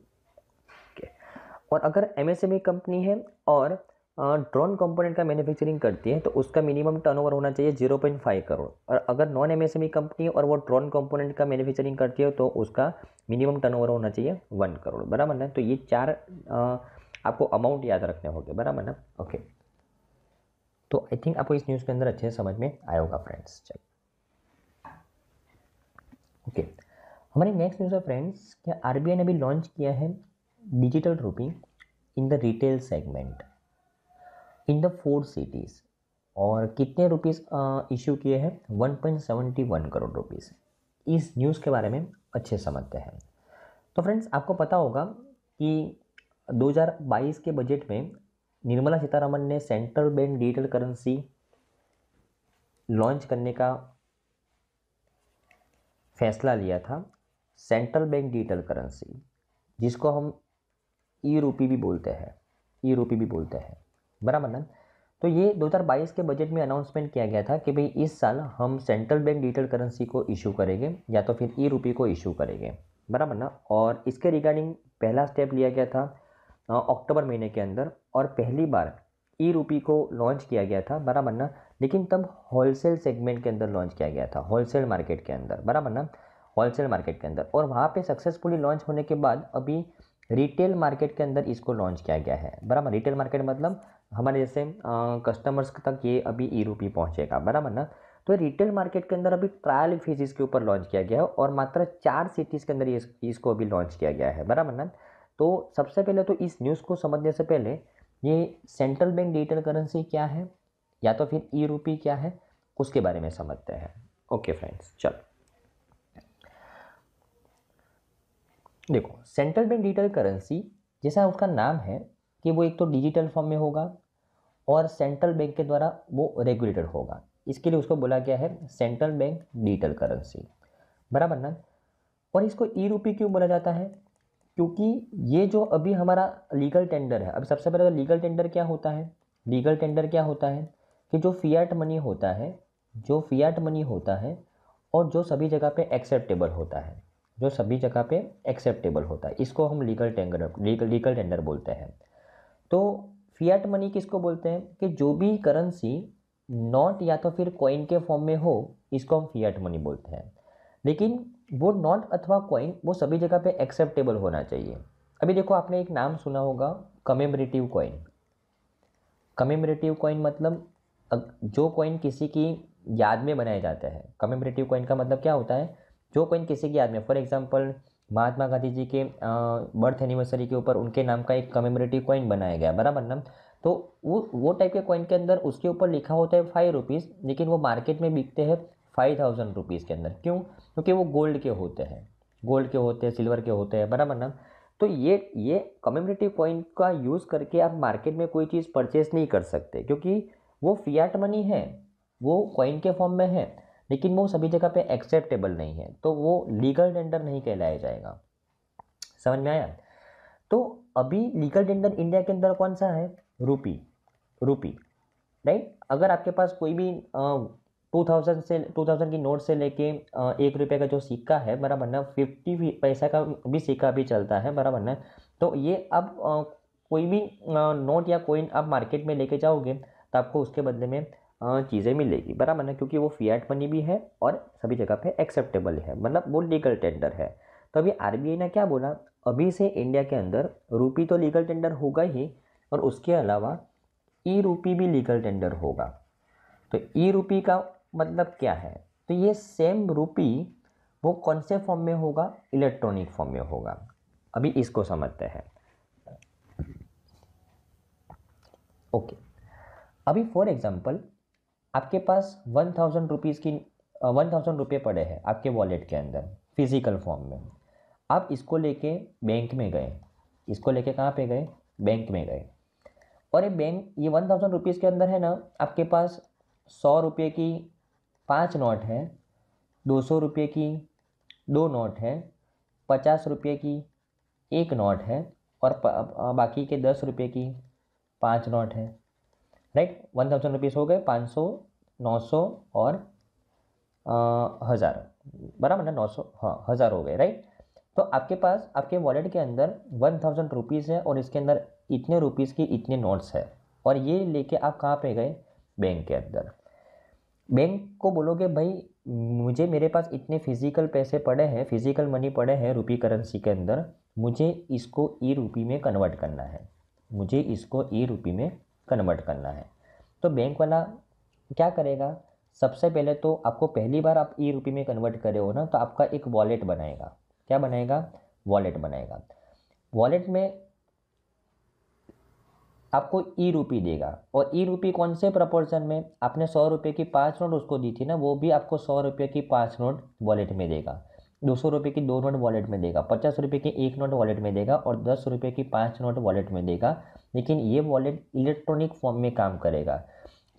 और अगर ई कंपनी है और ड्रोन कंपोनेंट का मैन्युफैक्चरिंग करती है तो उसका मिनिमम टर्नओवर होना चाहिए जीरो पॉइंट फाइव करोड़ और अगर नॉन एमएसएमई कंपनी और वो ड्रोन कंपोनेंट का मैन्युफैक्चरिंग करती है तो उसका मिनिमम टर्नओवर होना चाहिए वन करोड़ बराबर ना तो ये चार आपको अमाउंट याद रखने होंगे बराबर ना ओके तो आई थिंक आपको इस न्यूज़ के अंदर अच्छे से समझ में आया होगा फ्रेंड्स चलिए ओके हमारी नेक्स्ट न्यूज़ है फ्रेंड्स कि आर ने अभी लॉन्च किया है digital rupee in the retail segment in the four cities और कितने रुपीज़ इशू किए हैं one point seventy one crore rupees इस न्यूज़ के बारे में अच्छे समझते हैं तो फ्रेंड्स आपको पता होगा कि 2022 के बजट में निर्मला सीतारामन ने central bank digital currency launch करने का फैसला लिया था सेंट्रल बैंक डिजिटल करेंसी जिसको हम ई रूपी भी बोलते हैं ई रूपी भी बोलते हैं बराबर ना तो ये 2022 के बजट में अनाउंसमेंट किया गया था कि भाई इस साल हम सेंट्रल बैंक डिजिटल करेंसी को इशू करेंगे या तो फिर ई रूपी को इशू करेंगे बराबर ना और इसके रिगार्डिंग पहला स्टेप लिया गया था अक्टूबर महीने के अंदर और पहली बार ई रूपी को लॉन्च किया गया था बराबर ना लेकिन तब होलसेल सेगमेंट के अंदर लॉन्च किया गया था होलसेल मार्केट के अंदर बराबर ना होलसेल मार्केट के अंदर और वहाँ पे सक्सेसफुली लॉन्च होने के बाद अभी रिटेल मार्केट के अंदर इसको लॉन्च किया गया है बराबर रिटेल मार्केट मतलब हमारे जैसे कस्टमर्स तक ये अभी ई रूपी पहुँचेगा बराबर ना तो रिटेल मार्केट के अंदर अभी ट्रायल फेजिस के ऊपर लॉन्च किया गया है और मात्र चार सिटीज़ के अंदर इस इसको अभी लॉन्च किया गया है बराबर ना तो सबसे पहले तो इस न्यूज़ को समझने से पहले ये सेंट्रल बैंक डिजिटल करेंसी क्या है या तो फिर ई e रूपी क्या है उसके बारे में समझते हैं ओके फ्रेंड्स चलो देखो सेंट्रल बैंक डिजिटल करेंसी जैसा उसका नाम है कि वो एक तो डिजिटल फॉर्म में होगा और सेंट्रल बैंक के द्वारा वो रेगुलेटेड होगा इसके लिए उसको बोला गया है सेंट्रल बैंक डिजिटल करेंसी बराबर ना और इसको ई e रूपी क्यों बोला जाता है क्योंकि ये जो अभी हमारा लीगल टेंडर है अब सबसे पहले तो लीगल टेंडर क्या होता है लीगल टेंडर क्या होता है कि जो फियाट मनी होता है जो फियाट मनी होता है और जो सभी जगह पे एक्सेप्टेबल होता है जो सभी जगह पे एक्सेप्टेबल होता है इसको हम legal tender legal legal tender बोलते हैं तो फियाट मनी किसको बोलते हैं कि जो भी करेंसी नोट या तो फिर कॉइन के फॉर्म में हो इसको हम फियाट मनी बोलते हैं लेकिन वो नॉट अथवा कॉइन वो सभी जगह पे एक्सेप्टेबल होना चाहिए अभी देखो आपने एक नाम सुना होगा कमेमरेटिव कॉइन कमेमरेटिव कॉइन मतलब जो कॉइन किसी की याद में बनाया जाता है कमेमरेटिव कॉइन का मतलब क्या होता है जो कॉइन किसी की याद में फॉर एग्जाम्पल महात्मा गांधी जी के बर्थ एनिवर्सरी के ऊपर उनके नाम का एक कमेमरेटिव कॉइन बनाया गया बराबर ना तो वो वो टाइप के कॉइन के अंदर उसके ऊपर लिखा होता है फाइव रुपीज़ लेकिन वो मार्केट में बिकते हैं फाइव थाउजेंड रुपीज़ के अंदर क्यों क्योंकि वो गोल्ड के होते हैं गोल्ड के होते हैं सिल्वर के होते हैं बराबर ना तो ये ये कम्युनिटी पॉइंट का यूज़ करके आप मार्केट में कोई चीज़ परचेस नहीं कर सकते क्योंकि वो फियाट मनी है वो कॉइन के फॉर्म में है लेकिन वो सभी जगह पे एक्सेप्टेबल नहीं है तो वो लीगल टेंडर नहीं कहलाया जाएगा समझ में आया तो अभी लीगल टेंडर इंडिया के अंदर कौन सा है रूपी रूपी राइट अगर आपके पास कोई भी आ, टू थाउजेंड से टू थाउजेंड की नोट से लेके एक रुपये का जो सिक्का है बराबर ना फिफ्टी पैसा का भी सिक्का भी चलता है बराबर ना तो ये अब कोई भी नोट या कोइन आप मार्केट में लेके जाओगे तो आपको उसके बदले में चीज़ें मिलेगी बराबर ना क्योंकि वो फियाट मनी भी है और सभी जगह पे एक्सेप्टेबल है मतलब वो लीगल टेंडर है तो अभी आर ने क्या बोला अभी से इंडिया के अंदर रूपी तो लीगल टेंडर होगा ही और उसके अलावा ई रूपी भी लीगल टेंडर होगा तो ई रूपी का मतलब क्या है तो ये सेम रूपी वो कौन से फॉर्म में होगा इलेक्ट्रॉनिक फॉर्म में होगा अभी इसको समझते हैं ओके अभी फॉर एग्जांपल आपके पास वन थाउजेंड रुपीज़ की वन थाउजेंड रुपये पड़े हैं आपके वॉलेट के अंदर फिजिकल फॉर्म में आप इसको लेके बैंक में गए इसको लेके कहाँ पे गए बैंक में गए और ये बैंक ये वन थाउजेंड रुपीज़ के अंदर है ना आपके पास सौ रुपये की पाँच नोट हैं दो सौ रुपये की दो नोट हैं पचास रुपये की एक नोट है और बाकी के दस रुपये की पाँच नोट है राइट वन थाउजेंड रुपीज़ हो गए पाँच सौ नौ सौ और हज़ार बराबर ना नौ सौ हाँ हज़ार हो गए राइट तो आपके पास आपके वॉलेट के अंदर वन थाउजेंड रुपीज़ है और इसके अंदर इतने रुपीज़ की इतने नोट्स है और ये लेके आप कहाँ पे गए बैंक के अंदर बैंक को बोलोगे भाई मुझे मेरे पास इतने फिजिकल पैसे पड़े हैं फिजिकल मनी पड़े हैं रुपी करेंसी के अंदर मुझे इसको ई e रुपी में कन्वर्ट करना है मुझे इसको ई e रुपी में कन्वर्ट करना है तो बैंक वाला क्या करेगा सबसे पहले तो आपको पहली बार आप ई e रुपी में कन्वर्ट करे हो ना तो आपका एक वॉलेट बनाएगा क्या बनाएगा वॉलेट बनाएगा वॉलेट में आपको ई रुपी देगा और ई रुपी कौन से प्रपोर्शन में आपने सौ रुपये की पाँच नोट उसको दी थी ना वो भी आपको सौ रुपये की पाँच नोट वॉलेट में देगा दो सौ रुपये की दो नोट वॉलेट में देगा पचास रुपये की एक नोट वॉलेट में देगा और दस रुपये की पाँच नोट वॉलेट में देगा लेकिन ये वॉलेट इलेक्ट्रॉनिक फॉर्म में काम करेगा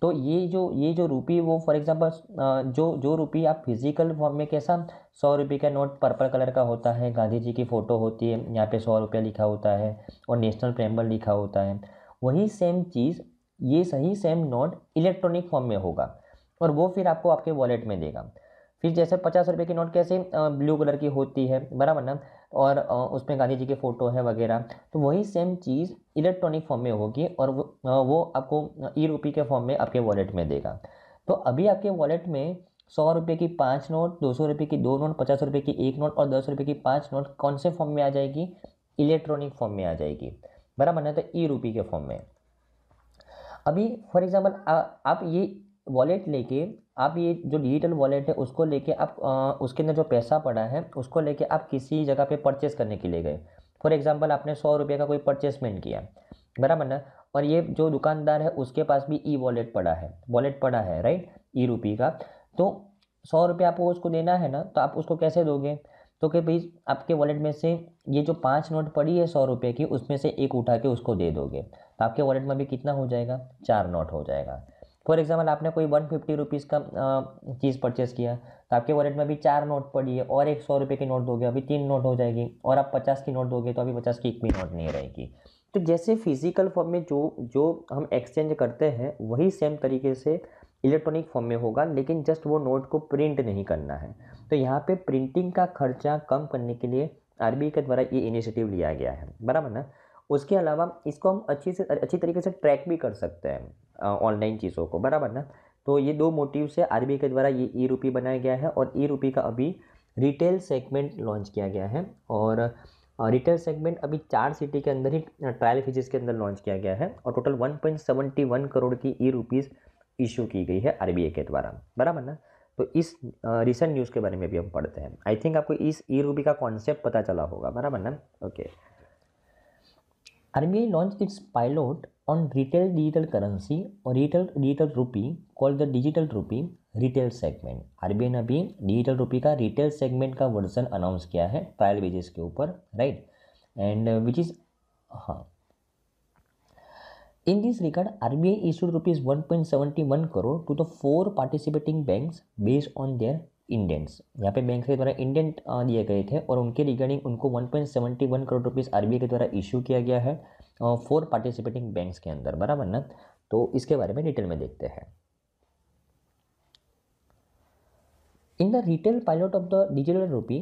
तो ये जो ये जो रुपी वो फॉर एग्जांपल जो जो रुपी आप फिजिकल फॉर्म में कैसा सौ रुपये का नोट पर्पल कलर का होता है गांधी जी की फ़ोटो होती है यहाँ पे सौ रुपया लिखा होता है और नेशनल प्रेम्बल लिखा होता है वही सेम चीज़ ये सही सेम नोट इलेक्ट्रॉनिक फॉर्म में होगा और वो फिर आपको आपके वॉलेट में देगा फिर जैसे पचास रुपये की नोट कैसे ब्लू कलर की होती है बराबर ना और उसमें गांधी जी के फ़ोटो है वगैरह तो वही सेम चीज़ इलेक्ट्रॉनिक फॉर्म में होगी और वो आपको ई रुपी के फॉर्म में आपके वॉलेट में देगा तो अभी आपके वॉलेट में सौ रुपये की पाँच नोट दो सौ रुपये की दो नोट पचास रुपये की एक नोट और दस रुपये की पाँच नोट कौन से फॉर्म में आ जाएगी इलेक्ट्रॉनिक फॉर्म में आ जाएगी बराबर नहीं तो ई e रूपी के फॉर्म में अभी फॉर एग्जांपल आप ये वॉलेट लेके आप ये जो डिजिटल वॉलेट है उसको लेके आप आ, उसके अंदर जो पैसा पड़ा है उसको लेके आप किसी जगह पे परचेस करने के लिए गए फॉर एग्जांपल आपने सौ रुपये का कोई परचेसमेंट किया बराबर ना और ये जो दुकानदार है उसके पास भी ई e वॉलेट पड़ा है वॉलेट पड़ा है राइट ई रुपी का तो सौ रुपये आपको उसको देना है ना तो आप उसको कैसे दोगे तो कि भाई आपके वॉलेट में से ये जो पाँच नोट पड़ी है सौ रुपये की उसमें से एक उठा के उसको दे दोगे तो आपके वॉलेट में भी कितना हो जाएगा चार नोट हो जाएगा फॉर एग्जाम्पल आपने कोई वन फिफ्टी रुपीज़ का चीज़ परचेस किया तो आपके वॉलेट में भी चार नोट पड़ी है और एक सौ रुपये की नोट दोगे अभी तीन नोट हो जाएगी और आप पचास की नोट दोगे तो अभी पचास की एक भी नोट नहीं रहेगी तो जैसे फिजिकल फॉर्म में जो जो हम एक्सचेंज करते हैं वही सेम तरीके से इलेक्ट्रॉनिक फॉर्म में होगा लेकिन जस्ट वो नोट को प्रिंट नहीं करना है तो यहाँ पे प्रिंटिंग का खर्चा कम करने के लिए आर के द्वारा ये इनिशिएटिव लिया गया है बराबर ना उसके अलावा इसको हम अच्छी से अच्छी तरीके से ट्रैक भी कर सकते हैं ऑनलाइन चीज़ों को बराबर ना तो ये दो मोटिव से आर के द्वारा ये ई रूपी बनाया गया है और ई रूपी का अभी रिटेल सेगमेंट लॉन्च किया गया है और रिटेल सेगमेंट अभी चार सिटी के अंदर ही ट्रायल फिजिस के अंदर लॉन्च किया गया है और टोटल वन करोड़ की ई रूपीज़ इशू की गई है आर के द्वारा बराबर ना तो इस रिसेंट न्यूज़ के बारे में भी हम पढ़ते हैं आई थिंक आपको इस ई e रूबी का कॉन्सेप्ट पता चला होगा बराबर ना okay RBI launch its pilot on retail digital currency or retail digital rupee called the digital rupee retail segment I ने अभी डिजिटल रूपी का रिटेल सेगमेंट का वर्जन अनाउंस किया है ट्रायल बेजिस के ऊपर राइट एंड विच इज़ हाँ In this regard, RBI issued rupees 1.71 करोड़ to the four participating bank based on their indents यहाँ पे बैंक के द्वारा इंडेंट दिए गए थे और उनके रिगार्डिंग उनको 1.71 करोड़ रुपीज़ आरबीआई के द्वारा इशू किया गया है फोर पार्टिसिपेटिंग बैंक्स के अंदर बराबर ना तो इसके बारे में डिटेल में देखते हैं in the retail pilot of the digital rupee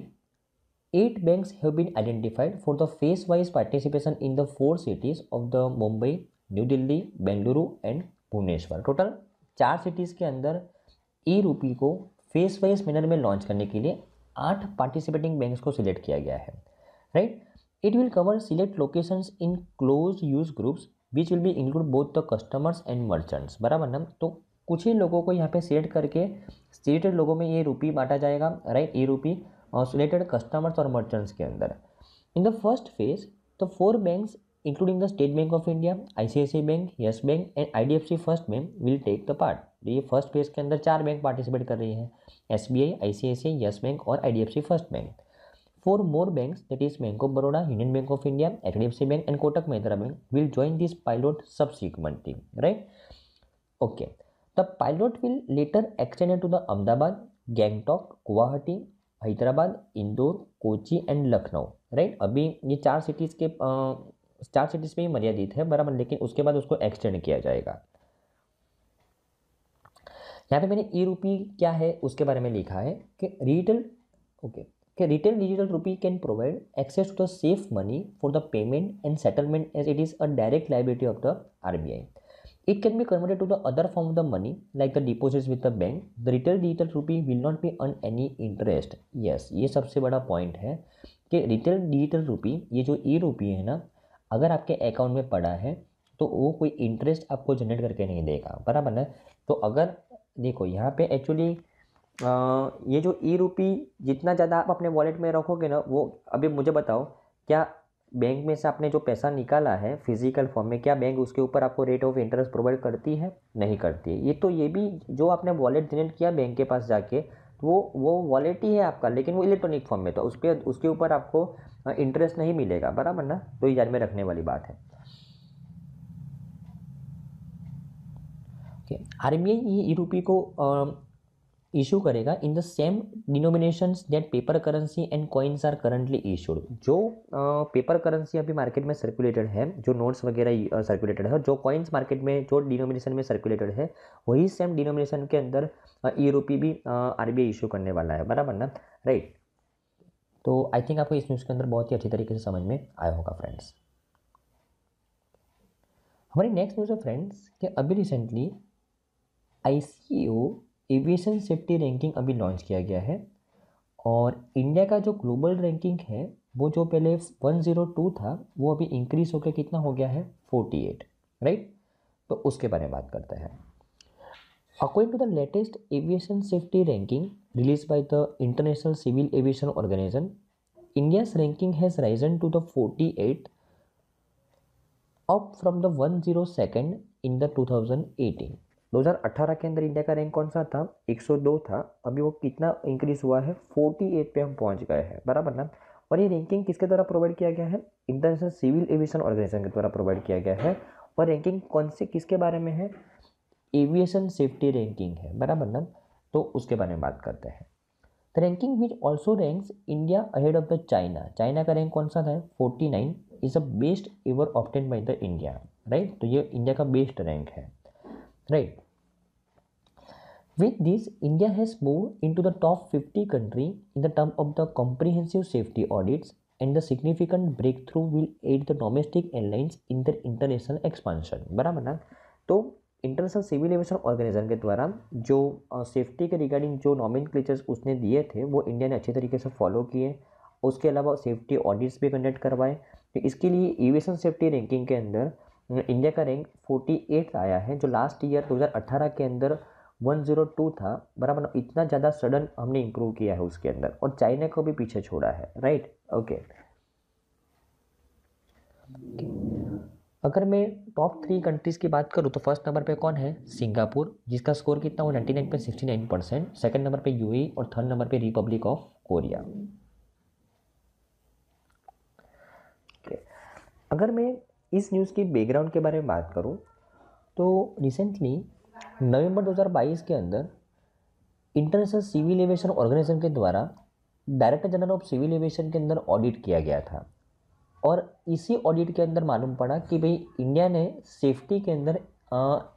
at banks have been identified for the phase wise participation in the four cities of the Mumbai New Delhi Bengaluru and Bhubaneswar total चार सिटीज़ के अंदर ई रूपी को phase wise manner में launch करने के लिए आठ participating banks को सिलेक्ट किया गया है right it will cover select locations in close use groups which will be include both the customers and merchants बराबर ना तो कुछ ही लोगों को यहाँ पे सिलेक्ट करके सिलेक्टेड लोगों में ये रूपी बांटा जाएगा राइट ई रूपी और सिलेक्टेड कस्टमर्स और मर्चेंट्स के अंदर in the first phase the four banks including the State Bank of India, ICICI Bank, Yes Bank and IDFC First Bank will take the part तो ये फर्स्ट फेज के अंदर चार बैंक पार्टिसिपेट कर रही है S B I I C I C I Yes Bank और I D F C First Bank four more bank that is Bank of Baroda Union Bank of India H D F C Bank and Kotak Mahindra Bank will join this pilot sequently right okay the pilot will later extended to the Ahmedabad Gangtok Guwahati Hyderabad Indore Kochi and Lucknow right अभी ये चार cities के star cities में ही मर्यादित है बराबर लेकिन उसके बाद उसको एक्सटेंड किया जाएगा यहाँ पे मैंने ई रूपी क्या है उसके बारे में लिखा है कि रिटेल ओके कि retail digital rupee can provide access to the safe money for the payment and settlement as it is a direct liability of the R B I be converted to the other form of the money like the like with the bank the retail digital rupee will not be earn any interest yes ये सबसे बड़ा point है कि retail digital रूपी ये जो ई रूपी है ना अगर आपके अकाउंट में पड़ा है तो वो कोई इंटरेस्ट आपको जनरेट करके नहीं देगा बराबर ना तो अगर देखो यहाँ पे एक्चुअली ये जो ई रूपी जितना ज़्यादा आप अपने वॉलेट में रखोगे ना वो अभी मुझे बताओ क्या बैंक में से आपने जो पैसा निकाला है फिजिकल फॉर्म में क्या बैंक उसके ऊपर आपको रेट ऑफ इंटरेस्ट प्रोवाइड करती है नहीं करती है ये तो ये भी जो आपने वॉलेट जनरेट किया बैंक के पास जाके तो वो वो वॉलेट ही है आपका लेकिन वो इलेक्ट्रॉनिक फॉर्म में तो उस पर उसके ऊपर आपको इंटरेस्ट नहीं मिलेगा बराबर ना तो ये जान में रखने वाली बात है are B I E rupee को इशू करेगा in the same denomination that paper currency and coins are currently issued जो पेपर करेंसी अभी मार्केट में सर्कुलेटेड है जो नोट्स वगैरह सर्कुलेटेड है जो कॉइन्स मार्केट में जो डिनोमिनेशन में सर्कुलेटेड है वही सेम डिनोमिनेशन के अंदर ई रूपी e भी आर बी आई इशू करने वाला है बराबर ना राइट तो आई थिंक आपको इस न्यूज़ के अंदर बहुत ही अच्छी तरीके से समझ में आया होगा फ्रेंड्स हमारी नेक्स्ट न्यूज़ है फ्रेंड्स कि अभी recently I C O aviation safety ranking अभी लॉन्च किया गया है और इंडिया का जो ग्लोबल रैंकिंग है वो जो पहले 102 था वो अभी इंक्रीज होकर कितना हो गया है 48 राइट तो उसके बारे में बात करते हैं according to the latest aviation safety ranking release by the international civil aviation organization India's ranking has risen to the forty up from the one in the two 2018 के अंदर इंडिया का रैंक कौन सा था 102 था अभी वो कितना इंक्रीज हुआ है 48 पे हम पहुंच गए हैं बराबर ना और ये रैंकिंग किसके द्वारा प्रोवाइड किया गया है इंटरनेशनल सिविल एविएशन ऑर्गेनाइजेशन के द्वारा प्रोवाइड किया गया है और रैंकिंग कौन से किसके बारे में है एविएशन सेफ्टी रैंकिंग है बराबर ना तो उसके बारे में बात करते हैं the ranking which also ranks India ahead of the China China का रैंक कौन सा था forty nine is the best ever obtained by the India right तो ये इंडिया का बेस्ट रैंक है right With this, India has moved into the top 50 country in the term of the comprehensive safety audits and the significant breakthrough will aid the domestic airlines in their international expansion बराबर ना तो international civil aviation organisation के द्वारा जो safety के regarding जो नॉमिन क्लिचर्स उसने दिए थे वो इंडिया ने अच्छे तरीके से फॉलो किए उसके अलावा सेफ्टी ऑडिट्स भी कंडक्ट करवाए तो इसके लिए एविएशन सेफ्टी रैंकिंग के अंदर इंडिया का रैंक 48 आया है जो लास्ट ईयर 2018 के अंदर वन ज़ीरो टू था बराबर ना इतना ज़्यादा सडन हमने इम्प्रूव किया है उसके अंदर और चाइना को भी पीछे छोड़ा है राइट ओके अगर मैं टॉप थ्री कंट्रीज़ की बात करूँ तो फर्स्ट नंबर पे कौन है सिंगापुर जिसका स्कोर कितना हुआ ninety nine point sixty nine percent second number पे यूएई e, और थर्ड नंबर पे रिपब्लिक ऑफ कोरिया अगर मैं इस न्यूज़ के बैकग्राउंड के बारे में बात करूँ तो रिसेंटली नवंबर 2022 के अंदर इंटरनेशनल सिविल एविएशन ऑर्गेनाइजेशन के द्वारा director general of civil aviation के अंदर ऑडिट किया गया था और इसी ऑडिट के अंदर मालूम पड़ा कि भाई इंडिया ने सेफ्टी के अंदर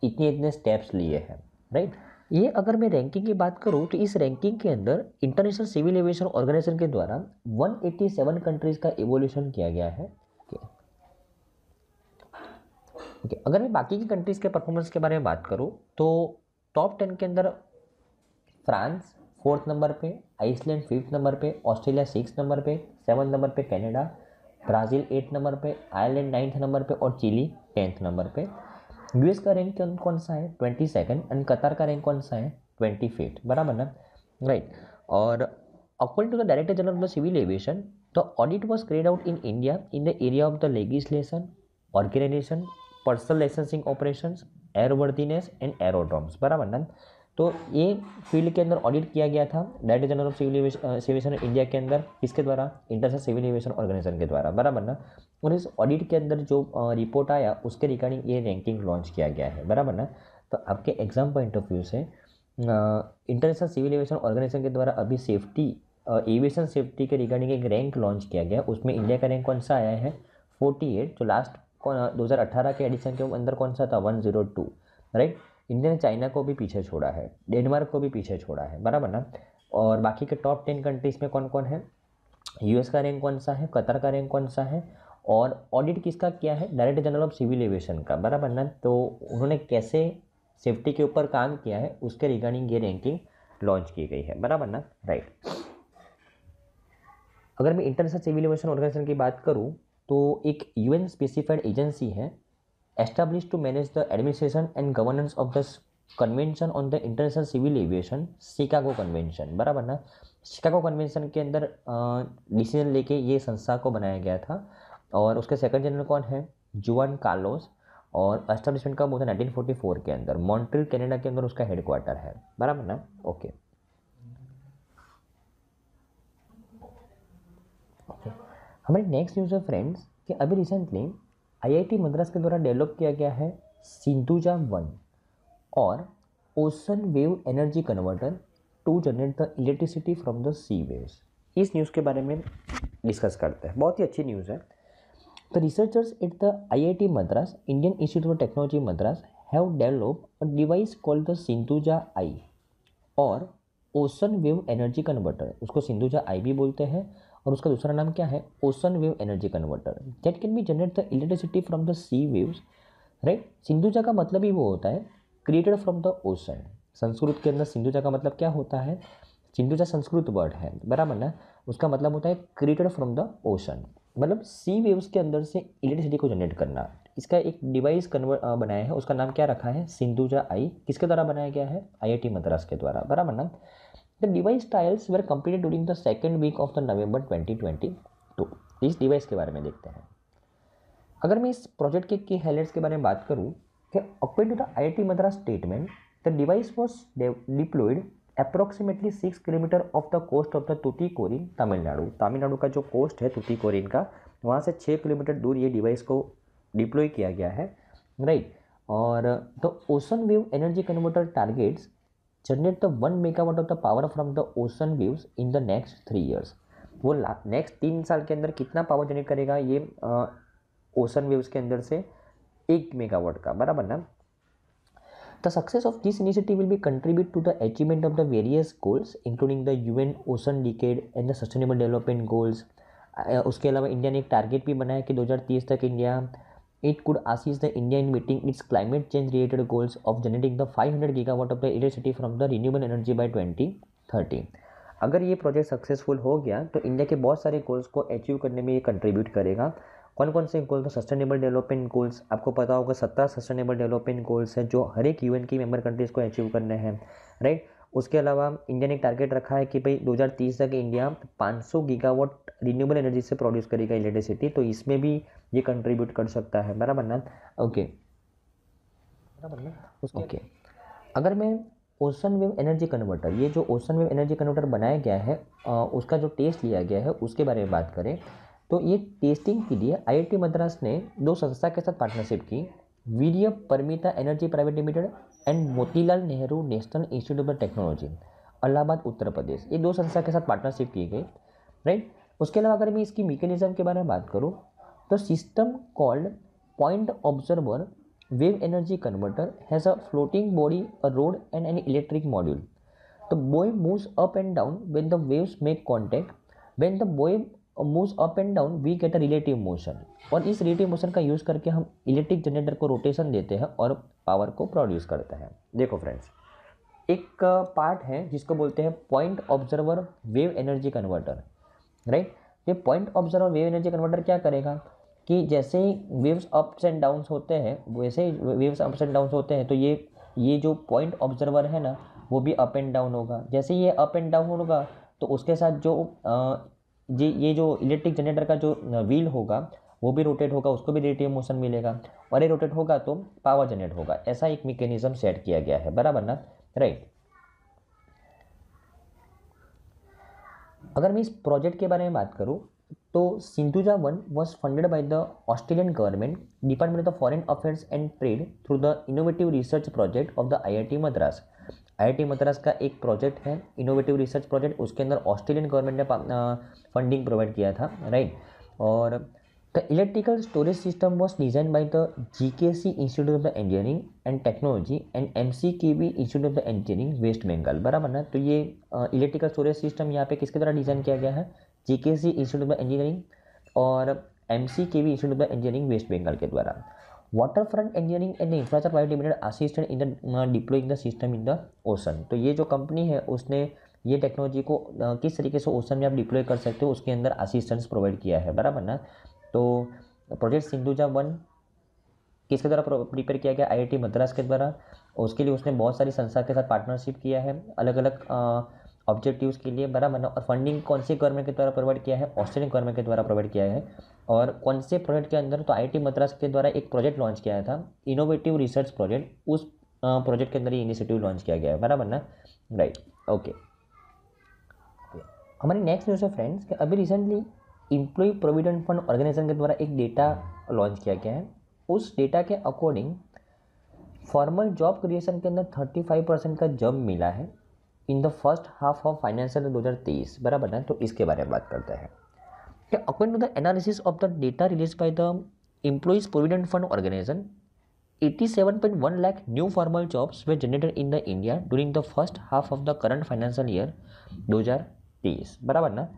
इतने इतने स्टेप्स लिए हैं राइट ये अगर मैं रैंकिंग की बात करूँ तो इस रैंकिंग के अंदर इंटरनेशनल सिविल एविएशन ऑर्गेनाइजेशन के द्वारा 187 कंट्रीज़ का एवोल्यूशन किया गया है ओके okay, अगर मैं बाकी की कंट्रीज़ के परफॉर्मेंस के बारे में बात करूँ तो टॉप टेन के अंदर फ्रांस फोर्थ नंबर पे आइसलैंड फिफ्थ नंबर पे ऑस्ट्रेलिया सिक्स नंबर पे सेवन नंबर पे कनाडा ब्राज़ील एट नंबर पे आयरलैंड नाइन्थ नंबर पे और चिली टेंथ नंबर पे यूएस का रैंक कौन सा है ट्वेंटी सेकेंड एंड कतार का रैंक कौन सा है ट्वेंटी फिफ्थ बराबर ना राइट और according to the director general of civil aviation the audit was carried out in India in the area of the legislation organisation personnel licensing operation airworthiness and aerodromes बराबर ना तो ये field के अंदर audit किया गया था director general of civil aviation India के अंदर किसके द्वारा इंटरनेशनल सिविल एविएशन ऑर्गेनाइजेशन के द्वारा बराबर ना और इस ऑडिट के अंदर जो रिपोर्ट आया उसके रिगार्डिंग ये रैंकिंग लॉन्च किया गया है बराबर ना तो आपके एग्जाम पॉइंट ऑफ व्यू से इंटरनेशनल सिविल एविएशन ऑर्गेनाइजेशन के द्वारा अभी सेफ्टी एविएशन सेफ्टी के रिगार्डिंग एक रैंक लॉन्च किया गया उसमें इंडिया का रैंक कौन सा आया है फोर्टी जो लास्ट कौन दो के एडिशन के अंदर कौन सा था वन राइट इंडिया ने चाइना को भी पीछे छोड़ा है डेनमार्क को भी पीछे छोड़ा है बराबर ना और बाकी के टॉप टेन कंट्रीज़ में कौन कौन है यूएस का रैंक कौन सा है कतर का रैंक कौन सा है और ऑडिट किसका किया है director general of civil aviation का बराबर ना तो उन्होंने कैसे सेफ्टी के ऊपर काम किया है उसके रिगार्डिंग ये रैंकिंग लॉन्च की गई है बराबर ना राइट अगर मैं इंटरनेशनल सिविल एविएशन ऑर्गेनाइजेशन की बात करूँ तो एक यूएन स्पेसिफाइड एजेंसी है establish to manage the administration and governance of the convention on the international civil aviation Chicago convention बराबर ना शिकागो कन्वेंशन के अंदर डिसीजन लेके ये संस्था को बनाया गया था और उसके सेकंड जनरल कौन है जुआन कार्लोस और एस्टाब्लिशमेंट का होता है फोर के अंदर मॉन्ट्रियल कैनेडा के अंदर उसका हेडक्वार्टर है बराबर ना ओके हमारी नेक्स्ट न्यूज़ है फ्रेंड्स कि अभी रिसेंटली आईआईटी मद्रास के द्वारा डेवलप किया गया है सिंधुजा वन और ocean wave energy converter to generate the electricity from the sea waves इस न्यूज़ के बारे में डिस्कस करते हैं बहुत ही अच्छी न्यूज़ है the researchers at the IIT Madras Indian institute of technology Madras have develop a device called the Sindhuja I और ओसन वेव एनर्जी कन्वर्टर उसको सिंधुजा आई भी बोलते हैं और उसका दूसरा नाम क्या है ocean wave energy converter that can be generate the electricity from the sea waves right Sindhuja का मतलब ही वो होता है created from the ocean Sanskrit के अंदर सिंधुजा का मतलब क्या होता है सिंधुजा संस्कृत वर्ड है बराबर ना उसका मतलब होता है क्रिएटेड फ्रॉम द ओशन मतलब सी वेव्स के अंदर से इलेक्ट्रिसिटी को जनरेट करना इसका एक डिवाइस कन्वर्ट बनाया है उसका नाम क्या रखा है सिंधुजा आई किसके द्वारा बनाया गया है आईआईटी मद्रास के द्वारा बराबर ना The device trials were completed during the second week of the नवंबर 2022 तो इस डिवाइस के बारे में देखते हैं अगर मैं इस प्रोजेक्ट के की हाईलाइट्स के बारे में बात करूँ कि according to the I I T Madras statement the device was deployed approximately six kilometre off the coast of the Tuticorin Tamil Nadu Tamil Nadu का जो कोस्ट है तुती कोरिन का वहाँ से छः किलोमीटर दूर ये डिवाइस को डिप्लॉय किया गया है राइट और the ocean wave energy converter targets generate the one megawatt of the power from the ocean waves in the next three years वो नेक्स्ट तीन साल के अंदर कितना पावर जनरेट करेगा ये ओशन वेव्स के अंदर से एक मेगावाट का बराबर ना the success of this initiative will be contribute to the achievement of the various goals including the U UN ocean decade and the sustainable development goals उसके अलावा इंडिया ने एक टारगेट भी बनाया कि 2030 तक India It could assist the India in meeting its climate change related goals of generating the 500 gigawatt of the electricity from the renewable energy by 2030. अगर ये प्रोजेक्ट सक्सेसफुल हो गया तो इंडिया के बहुत सारे गोल्स को अचीव करने में ये कंट्रीब्यूट करेगा कौन कौन से गोल्स तो सस्टेनेबल डेवलपमेंट गोल्स आपको पता होगा सत्रह सस्टेनेबल डेवलपमेंट गोल्स हैं जो हर एक यूएन की मेंबर कंट्रीज़ को अचीव करने हैं राइट उसके अलावा इंडिया ने एक टारगेट रखा है कि भाई 2030 तक इंडिया 500 गीगावाट रिन्यूएबल एनर्जी से प्रोड्यूस करेगा इलेक्ट्रिसिटी तो इसमें भी ये कंट्रीब्यूट कर सकता है बराबर ना ओके बराबर ना ओके अगर मैं ओसन वेव एनर्जी कन्वर्टर ये जो ओसन वेव एनर्जी कन्वर्टर बनाया गया है उसका जो टेस्ट लिया गया है उसके बारे में बात करें तो ये टेस्टिंग के लिए आई मद्रास ने दो संस्था के साथ पार्टनरशिप की वीरिय परमिता energy private limited and Motilal Nehru national institute of technology Allahabad Uttar Pradesh ये दो संस्था के साथ पार्टनरशिप की गई राइट उसके अलावा अगर मैं इसकी मेकेनिज्म के बारे में बात करूँ तो system called point observer wave energy converter has a floating body a road and an electric module the buoy moves up and down when the waves make contact when the buoy move up and down we get a relative motion और इस relative motion का use करके हम electric generator को rotation देते हैं और power को प्रोड्यूस करते हैं देखो फ्रेंड्स एक पार्ट है जिसको बोलते हैं point observer wave energy converter right ये point observer wave energy converter क्या करेगा कि जैसे ही वेव्स अप्स एंड डाउन्स होते हैं वैसे ही वेव्स अप्स एंड डाउन्स होते हैं तो ये ये जो पॉइंट ऑब्जर्वर है ना वो भी अप एंड डाउन होगा जैसे ये अप एंड डाउन होगा तो उसके साथ जो ये ये जो इलेक्ट्रिक जनरेटर का जो व्हील होगा वो भी रोटेट होगा उसको भी रेटिव मोशन मिलेगा और ये रोटेट होगा तो पावर जनरेट होगा ऐसा एक मेकेनिज़्म सेट किया गया है बराबर ना राइट अगर मैं इस प्रोजेक्ट के बारे में बात करूँ तो Sindhuja one was funded by the Australian government department of foreign affairs and trade through the innovative research project of the T Madras I Madras का एक प्रोजेक्ट है इनोवेटिव रिसर्च प्रोजेक्ट उसके अंदर ऑस्ट्रेलियन गवर्नमेंट ने फंडिंग प्रोवाइड किया था राइट और the electrical storage system was design by the G K C institute of the engineering and technology and M C K B institute of the engineering West Bengal बराबर ना तो ये electrical storage system यहाँ पे किसके द्वारा डिजाइन किया गया है G K C institute of the engineering और M C K B institute of the engineering West Bengal के द्वारा waterfront engineering and infrastructure private limited assistant in the deploying the system in the ocean तो ये जो company है उसने ये technology को uh, किस तरीके से ओसन में आप डिप्लॉय कर सकते हो उसके अंदर असिस्टेंस प्रोवाइड किया है बराबर ना तो प्रोजेक्ट सिंधुजा वन किसके द्वारा प्रिपेयर किया गया आई मद्रास के द्वारा उसके लिए उसने बहुत सारी संस्था के साथ पार्टनरशिप किया है अलग अलग ऑब्जेक्टिव्स के लिए बराबर ना और फंडिंग कौन सी गवर्नमेंट के द्वारा प्रोवाइड किया है ऑस्ट्रेलियन गवर्नमेंट के द्वारा प्रोवाइड किया है और कौन से प्रोजेक्ट के अंदर तो आईआईटी मद्रास के द्वारा एक प्रोजेक्ट लॉन्च किया था इनोवेटिव रिसर्च प्रोजेक्ट उस प्रोजेक्ट के अंदर ये इनिशिएटिव लॉन्च किया गया है बराबर ना राइट ओके हमारी नेक्स्ट न्यूज़ है फ्रेंड्स कि अभी recently employ provident fund organisation के द्वारा एक डेटा लॉन्च किया गया है उस डेटा के अकॉर्डिंग फॉर्मल जॉब क्रिएशन के अंदर थर्टी फाइव परसेंट का जम्प मिला है in the first half of financial दो हज़ार तेईस बराबर ना तो इसके बारे में बात करते हैं according to the analysis of the data release by the employees provident fund organisation eighty seven point one lakh new formal jobs were generated in the India during the first half of the current financial year दो हजार तेईस बराबर ना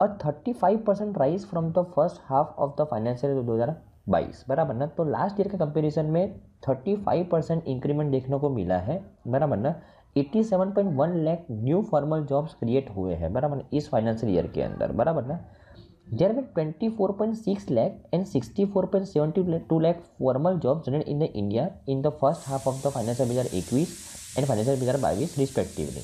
और thirty five percent rise from the first half of the financial दो हजार बाईस बराबर ना तो लास्ट ईयर के कंपेरिजन में थर्टी फाइव परसेंट इंक्रीमेंट देखने को मिला है बराबर ना eighty seven point one lakh new formal jobs create हुए हैं बराबर इस फाइनेंशियल ईयर के अंदर बराबर ना there were 24.6 lakh and 64.72 lakh formal jobs generated in the india in the first half of the financial year 21 and financial year बाईस respectively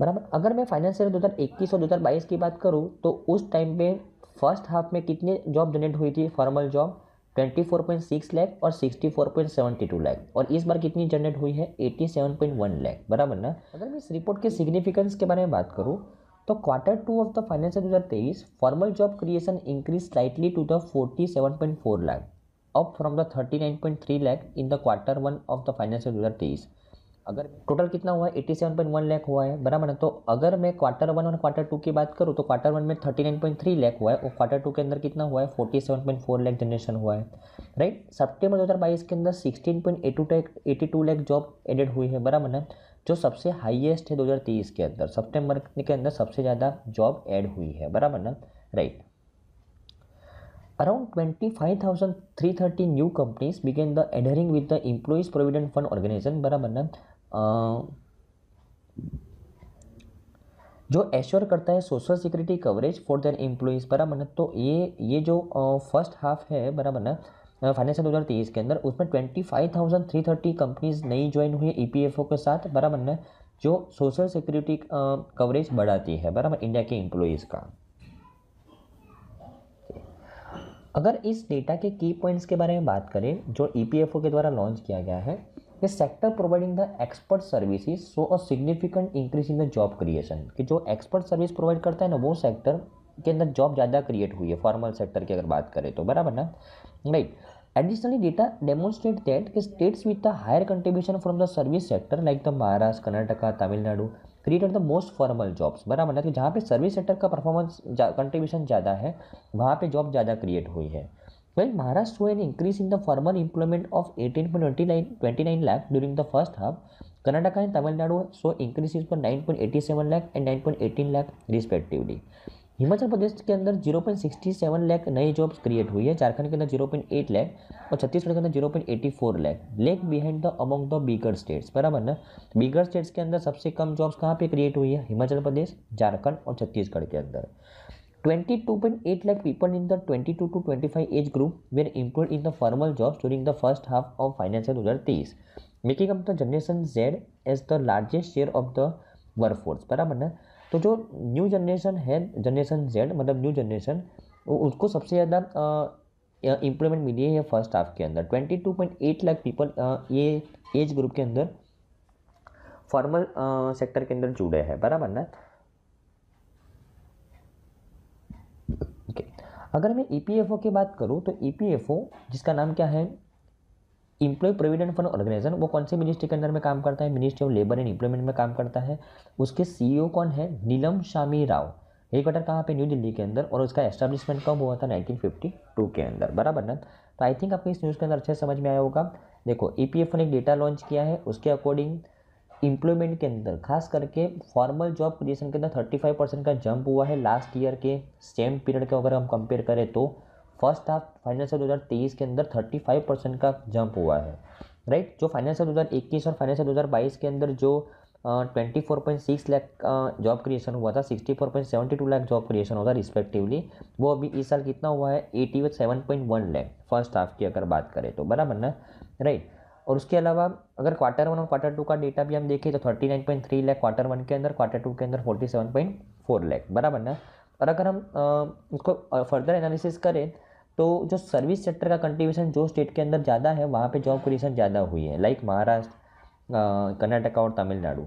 बराबर अगर मैं फाइनेंशियल दो हज़ार इक्कीस और दो हज़ार बाईस की बात करूँ तो उस टाइम पर फर्स्ट हाफ में कितनी जॉब जनरेट हुई थी formal job twenty four point six lakh और sixty four point seventy two lakh और इस बार कितनी जनरेट हुई है eighty seven point one lakh बराबर ना अगर मैं इस रिपोर्ट के सिग्निफिकेंस के बारे में बात करूँ तो quarter two of the financial हज़ार तेईस formal job creation increase slightly to the forty seven point four lakh up from the thirty nine point three lakh in the quarter one of the financial हज़ार तेईस अगर टोटल कितना हुआ है eighty seven point one lakh हुआ है बराबर ना तो अगर मैं क्वार्टर वन और क्वार्टर टू की बात करूँ तो क्वार्टर वन में thirty nine point three lakh हुआ है और क्वार्टर टू के अंदर कितना हुआ है forty seven point four lakh generation हुआ है राइट सितंबर दो हज़ार बाईस के अंदर sixteen point eighty two eighty lakh job added हुई है बराबर ना जो सबसे हाईएस्ट है 2023 के अंदर सितंबर के अंदर सबसे ज़्यादा जॉब ऐड हुई है बराबर ना right around twenty five thousand three thirty new companies begin the adhering with the employees provident fund organisation बराबर ना जो एश्योर करता है social security coverage for their employees बराबर ना तो ये ये जो फर्स्ट हाफ है बराबर ना फाइनेंशियल दो हज़ार तेईस के अंदर उसमें twenty five thousand three thirty companies नई ज्वाइन हुई ई पी एफ ओ के साथ बराबर ना जो सोशल सिक्योरिटी कवरेज बढ़ाती है बराबर इंडिया के एम्प्लॉयज़ का अगर इस डेटा के की पॉइंट्स के बारे में बात करें जो ई e के द्वारा लॉन्च किया गया है ये sector providing the expert services so a significant increase in the job creation कि जो एक्सपर्ट सर्विस प्रोवाइड करता है ना वो सेक्टर के अंदर जॉब ज़्यादा क्रिएट हुई है फॉर्मल सेक्टर की अगर बात करें तो बराबर ना right additionally data demonstrate that states with a higher contribution from the service sector like the maharashtra karnataka tamil nadu created the most formal jobs बराबर ना कि तो जहाँ पे सर्विस सेक्टर का परफॉर्मेंस कंट्रीब्यूशन ज़्यादा है वहाँ पे जॉब ज़्यादा क्रिएट हुई है वेल महाराष्ट्र हुए increase in the formal employment of eighteen point twenty nine twenty nine lakh during the first half Karnataka and Tamil Nadu so increase is for nine point eighty seven lakh and nine point eighteen lakh respectively Himachal Pradesh के अंदर zero point sixty seven lakh नई jobs create हुई है झारखंड के अंदर zero point lakh और छत्तीसगढ़ के अंदर zero point four lakh lag behind the among the bigger states बराबर ना बिगर स्टेट्स के अंदर सबसे कम जॉब्स कहाँ पे क्रिएट हुई है हिमाचल प्रदेश झारखंड और छत्तीसगढ़ के अंदर twenty two point eight lakh people in the twenty two 25 age group were employed in the formal jobs during the first half of financial two making up the generation Z as the largest share of the work बराबर ना तो जो new generation है generation Z मतलब new generation उसको सबसे ज़्यादा employment मिली है फर्स्ट हाफ के अंदर twenty two point eight lakh people ये एज ग्रुप के अंदर फॉर्मल सेक्टर के अंदर जुड़े हैं बराबर ना ओके okay. अगर मैं ई e की बात करूँ तो ई e जिसका नाम क्या है इम्प्लॉय प्रोविडेंट फंड ऑर्गेनाइजेशन वो कौन से मिनिस्ट्री के अंदर में काम करता है ministry of labour and employment में काम करता है उसके सीईओ कौन है नीलम शामी राव हेडक्वार्टर कहाँ पे न्यू दिल्ली के अंदर और उसका एस्टेब्लिशमेंट कब हुआ था 1952 के अंदर बराबर ना तो आई थिंक आपको इस न्यूज़ के अंदर अच्छे समझ में आया होगा देखो ई e ने एक डेटा लॉन्च किया है उसके अकॉर्डिंग एम्प्लॉयमेंट के अंदर खास करके फॉर्मल जॉब क्रिएशन के अंदर थर्टी परसेंट का जंप हुआ है लास्ट ईयर के सेम पीरियड के अगर हम कंपेयर करें तो फर्स्ट हाफ फाइनेंशियल तेईस के अंदर 35 परसेंट का जंप हुआ है राइट जो फाइनेंशियल 2021 और फाइनेंशियल 2022 के अंदर जो twenty four point six lakh job creation हुआ था sixty four point seventy two lakh job creation हुआ था रिस्पेक्टिवली वो अभी इस साल कितना हुआ है eighty seven point one lakh first half की अगर बात करें तो बराबर ना राइट और उसके अलावा अगर क्वार्टर वन और क्वार्टर टू का डेटा भी हम देखें तो thirty nine point three lakh quarter one के अंदर क्वार्टर टू के अंदर forty seven point four lakh बराबर ना और अगर हम आ, उसको फर्दर एनालिसिस करें तो जो सर्विस सेक्टर का कंट्रीब्यूशन जो स्टेट के अंदर ज़्यादा है वहाँ पे जॉब क्रिएशन ज़्यादा हुई है लाइक महाराष्ट्र कर्नाटका और तमिलनाडु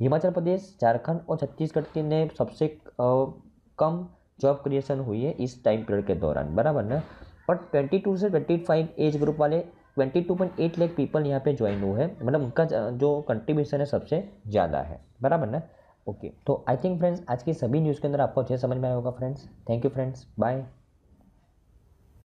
हिमाचल प्रदेश झारखंड और छत्तीसगढ़ के ने सबसे कम जॉब क्रिएशन हुई है इस टाइम पीरियड के दौरान बराबर ना बट ट्वेंटी टू से ट्वेंटी फाइव एज ग्रुप वाले twenty two point eight lakh people यहाँ पे ज्वाइन हुए हैं मतलब उनका जो कंट्रीब्यूशन है सबसे ज़्यादा है बराबर ना ओके तो आई थिंक फ्रेंड्स आज की सभी न्यूज़ के अंदर आपको अच्छे समझ में आया होगा friends thank you friends bye